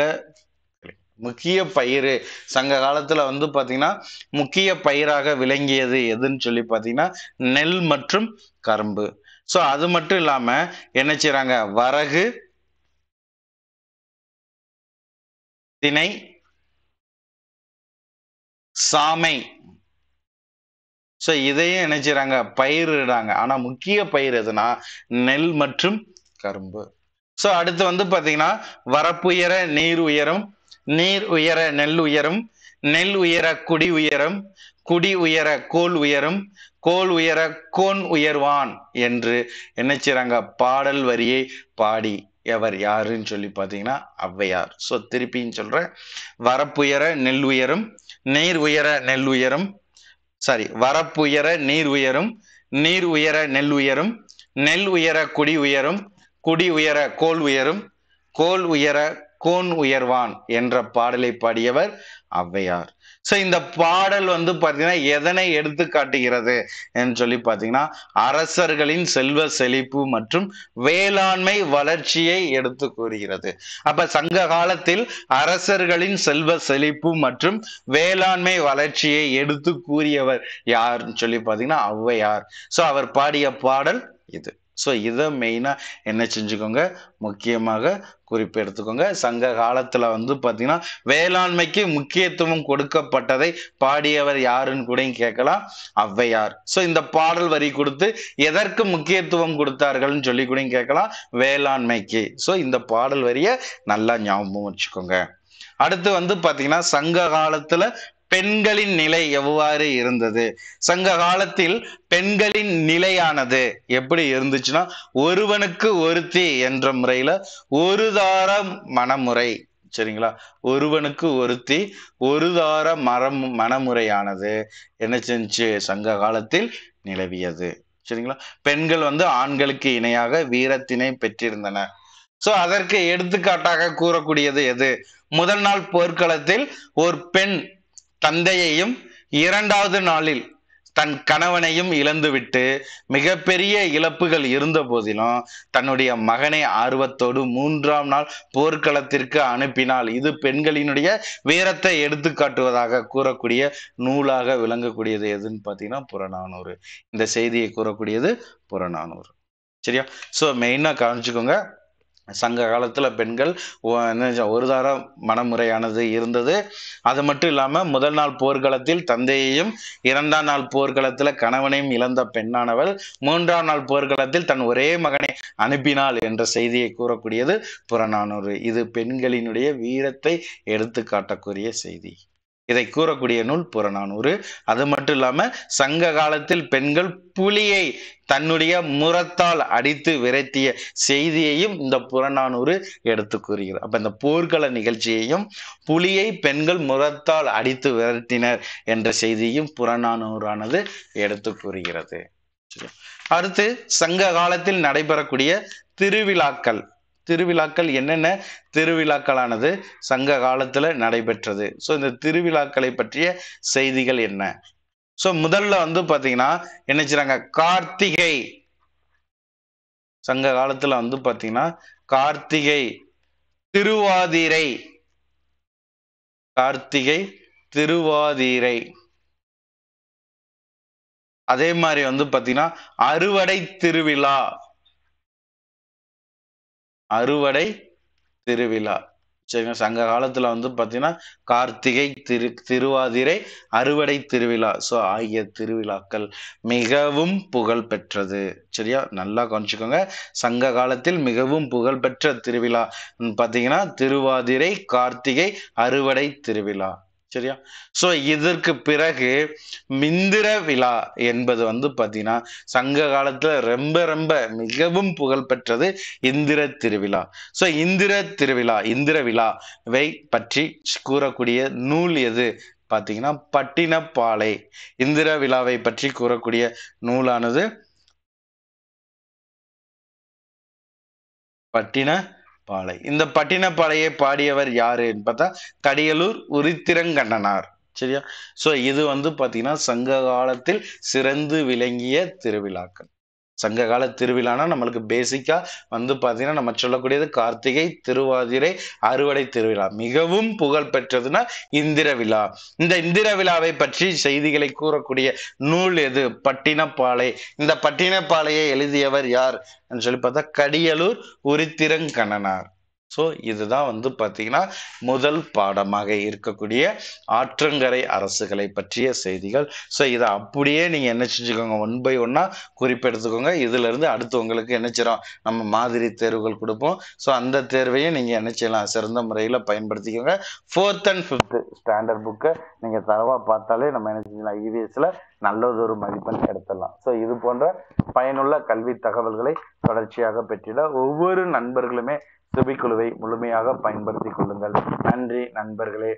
முக்கிய பயிர் சங்க காலத்தில் வந்து பார்த்தீங்கன்னா முக்கிய பயிராக விளங்கியது எதுன்னு சொல்லி பார்த்தீங்கன்னா நெல் மற்றும் கரும்பு ஸோ அது மட்டும் இல்லாமல் என்ன செய்கிறாங்க வரகு திணை சாமை ஸோ இதையும் என்ன செய்கிறாங்க பயிரிடுறாங்க ஆனால் முக்கிய பயிர் எதுனா நெல் மற்றும் கரும்பு ஸோ அடுத்து வந்து பார்த்தீங்கன்னா வரப்புயர நீர் உயரும் நீர் உயர நெல் உயரும் நெல் உயர குடி உயரும் குடி உயர கோல் உயரும் கோல் உயர கோன் உயர்வான் என்று என்ன செய்கிறாங்க பாடல் வரியை பாடி எவர் யாருன்னு சொல்லி பார்த்தீங்கன்னா ஔவையார் ஸோ திருப்பின்னு சொல்கிறேன் வரப்புயர நெல் உயரும் நீர் உயர நெல் உயரும் சாரி வரப்பு உயர நீர் உயரும் நீர் உயர நெல் உயரும் நெல் உயர குடி உயரும் குடி உயர கோல் உயரும் கோல் உயர கோன் உயர்வான் என்ற பாடலை பாடியவர் ஔவையார் ஸோ இந்த பாடல் வந்து பார்த்தீங்கன்னா எதனை எடுத்து காட்டுகிறது என்று சொல்லி பார்த்தீங்கன்னா அரசர்களின் செல்வ செழிப்பு மற்றும் வேளாண்மை வளர்ச்சியை எடுத்து கூறுகிறது அப்ப சங்க காலத்தில் அரசர்களின் செல்வ செழிப்பு மற்றும் வேளாண்மை வளர்ச்சியை எடுத்து கூறியவர் யார்ன்னு சொல்லி பார்த்தீங்கன்னா ஔவையார் ஸோ அவர் பாடிய பாடல் இது ஸோ இதை மெயினாக என்ன செஞ்சுக்கோங்க முக்கியமாக குறிப்பு எடுத்துக்கோங்க சங்க காலத்தில் வந்து பார்த்திங்கன்னா வேளாண்மைக்கு முக்கியத்துவம் கொடுக்கப்பட்டதை பாடியவர் யாருன்னு கூடயும் கேட்கலாம் ஔவையார் ஸோ இந்த பாடல் வரி கொடுத்து எதற்கு முக்கியத்துவம் கொடுத்தார்கள்னு சொல்லி கூடயும் கேட்கலாம் வேளாண்மைக்கு ஸோ இந்த பாடல் வரியை நல்லா ஞாபகம் வச்சுக்கோங்க அடுத்து வந்து பார்த்தீங்கன்னா சங்க காலத்தில் பெண்களின் நிலை எவ்வாறு இருந்தது சங்க காலத்தில் பெண்களின் நிலையானது எப்படி இருந்துச்சுன்னா ஒருவனுக்கு ஒருத்தி என்ற முறையில ஒரு தார மனமுறை சரிங்களா ஒருவனுக்கு ஒருத்தி ஒரு தார மரம் மனமுறையானது என்ன செஞ்சு சங்க காலத்தில் நிலவியது சரிங்களா பெண்கள் வந்து ஆண்களுக்கு இணையாக வீரத்தினை பெற்றிருந்தன சோ அதற்கு எடுத்துக்காட்டாக கூறக்கூடியது எது முதல் நாள் போர்க்களத்தில் ஒரு பெண் தந்தையையும் இரண்டாவது நாளில் தன் கணவனையும் இழந்துவிட்டு மிகப்பெரிய இழப்புகள் இருந்த போதிலும் தன்னுடைய மகனை ஆர்வத்தோடு மூன்றாம் நாள் போர்க்களத்திற்கு அனுப்பினால் இது பெண்களினுடைய வீரத்தை எடுத்துக்காட்டுவதாக கூறக்கூடிய நூலாக விளங்கக்கூடியது எதுன்னு பார்த்தீங்கன்னா புறநானூறு இந்த செய்தியை கூறக்கூடியது புறநானூறு சரியா ஸோ மெயினாக கவனிச்சுக்கோங்க சங்க காலத்தில் பெண்கள் ஒரு தார மனமுறையானது இருந்தது அது மட்டும் இல்லாமல் முதல் நாள் போர்க்களத்தில் தந்தையையும் இரண்டாம் நாள் போர்க்களத்தில் கணவனையும் இழந்த பெண்ணானவள் மூன்றாம் நாள் போர்க்களத்தில் தன் ஒரே மகனை அனுப்பினாள் என்ற செய்தியை கூறக்கூடியது புறநானூறு இது பெண்களினுடைய வீரத்தை எடுத்துக்காட்டக்கூடிய செய்தி இதை கூறக்கூடிய நூல் புறநானூறு அது மட்டும் இல்லாம சங்க காலத்தில் பெண்கள் புலியை தன்னுடைய முரத்தால் அடித்து விரட்டிய செய்தியையும் இந்த புறநானூறு எடுத்து கூறுகிறார் அப்ப இந்த போர்க்கள நிகழ்ச்சியையும் புலியை பெண்கள் முரத்தால் அடித்து விரட்டினர் என்ற செய்தியும் புறநானூறானது எடுத்து கூறுகிறது அடுத்து சங்க காலத்தில் நடைபெறக்கூடிய திருவிழாக்கள் திருவிழாக்கள் என்னென்ன திருவிழாக்களானது சங்க காலத்தில் நடைபெற்றது ஸோ இந்த திருவிழாக்களை பற்றிய செய்திகள் என்ன ஸோ முதல்ல வந்து பார்த்தீங்கன்னா என்ன செய்றாங்க கார்த்திகை சங்க காலத்தில் வந்து பார்த்தீங்கன்னா கார்த்திகை திருவாதிரை கார்த்திகை திருவாதிரை அதே மாதிரி வந்து பார்த்தீங்கன்னா அறுவடை திருவிழா அறுவடை திருவிழா சரிங்களா சங்க காலத்துல வந்து பாத்தீங்கன்னா கார்த்திகை திரு திருவாதிரை அறுவடை திருவிழா ஸோ ஆகிய திருவிழாக்கள் மிகவும் புகழ் பெற்றது சரியா நல்லா கவனிச்சுக்கோங்க சங்க காலத்தில் மிகவும் புகழ்பெற்ற திருவிழா பார்த்தீங்கன்னா திருவாதிரை கார்த்திகை அறுவடை திருவிழா சரியா ஸோ இதற்கு பிறகு மிந்திர விழா என்பது வந்து பார்த்தீங்கன்னா சங்க காலத்தில் ரொம்ப ரொம்ப மிகவும் புகழ்பெற்றது இந்திர திருவிழா ஸோ இந்திர திருவிழா இந்திர விழாவை பற்றி கூறக்கூடிய நூல் எது பார்த்தீங்கன்னா பட்டினப்பாலை இந்திர விழாவை பற்றி கூறக்கூடிய நூலானது பட்டின பாலை இந்த பட்டினப்பாலையை பாடியவர் யாரு பார்த்தா கடியலூர் உரித்திரங்கண்ணனார் சரியா ஸோ இது வந்து பாத்தீங்கன்னா சங்க காலத்தில் சிறந்து விளங்கிய திருவிழாக்கள் சங்ககால திருவிழானா நம்மளுக்கு பேசிக்காக வந்து பார்த்தீங்கன்னா நம்ம சொல்லக்கூடியது கார்த்திகை திருவாதிரை அறுவடை திருவிழா மிகவும் புகழ் பெற்றதுன்னா இந்திர விழா இந்த இந்திர விழாவை பற்றி செய்திகளை கூறக்கூடிய நூல் எது பட்டினப்பாலை இந்த பட்டினப்பாலையை எழுதியவர் யார் சொல்லி பார்த்தா கடியலூர் உரித்திரங்கண்ணனார் ஸோ இதுதான் வந்து பார்த்தீங்கன்னா முதல் பாடமாக இருக்கக்கூடிய ஆற்றங்கரை அரசுகளை பற்றிய செய்திகள் ஸோ இதை அப்படியே நீங்கள் என்ன செஞ்சுக்கோங்க ஒன் பை ஒன்னாக குறிப்பெடுத்துக்கோங்க இதிலிருந்து அடுத்து உங்களுக்கு என்ன நம்ம மாதிரி தேர்வுகள் கொடுப்போம் ஸோ அந்த தேர்வையும் நீங்கள் என்ன செய்யலாம் சிறந்த முறையில் பயன்படுத்திக்கோங்க ஃபோர்த் அண்ட் ஃபிஃப்த்து ஸ்டாண்டர்ட் புக்கை நீங்கள் தரவாக பார்த்தாலே நம்ம என்ன செஞ்சலாம் இவிஎஸில் e நல்லதொரு மதிப்பெண் எடுத்துடலாம் ஸோ இது போன்ற பயனுள்ள கல்வி தகவல்களை தொடர்ச்சியாக பெற்றிட ஒவ்வொரு நண்பர்களுமே சுபிக்குழுவை முழுமையாக பயன்படுத்திக் கொள்ளுங்கள் நன்றி நண்பர்களே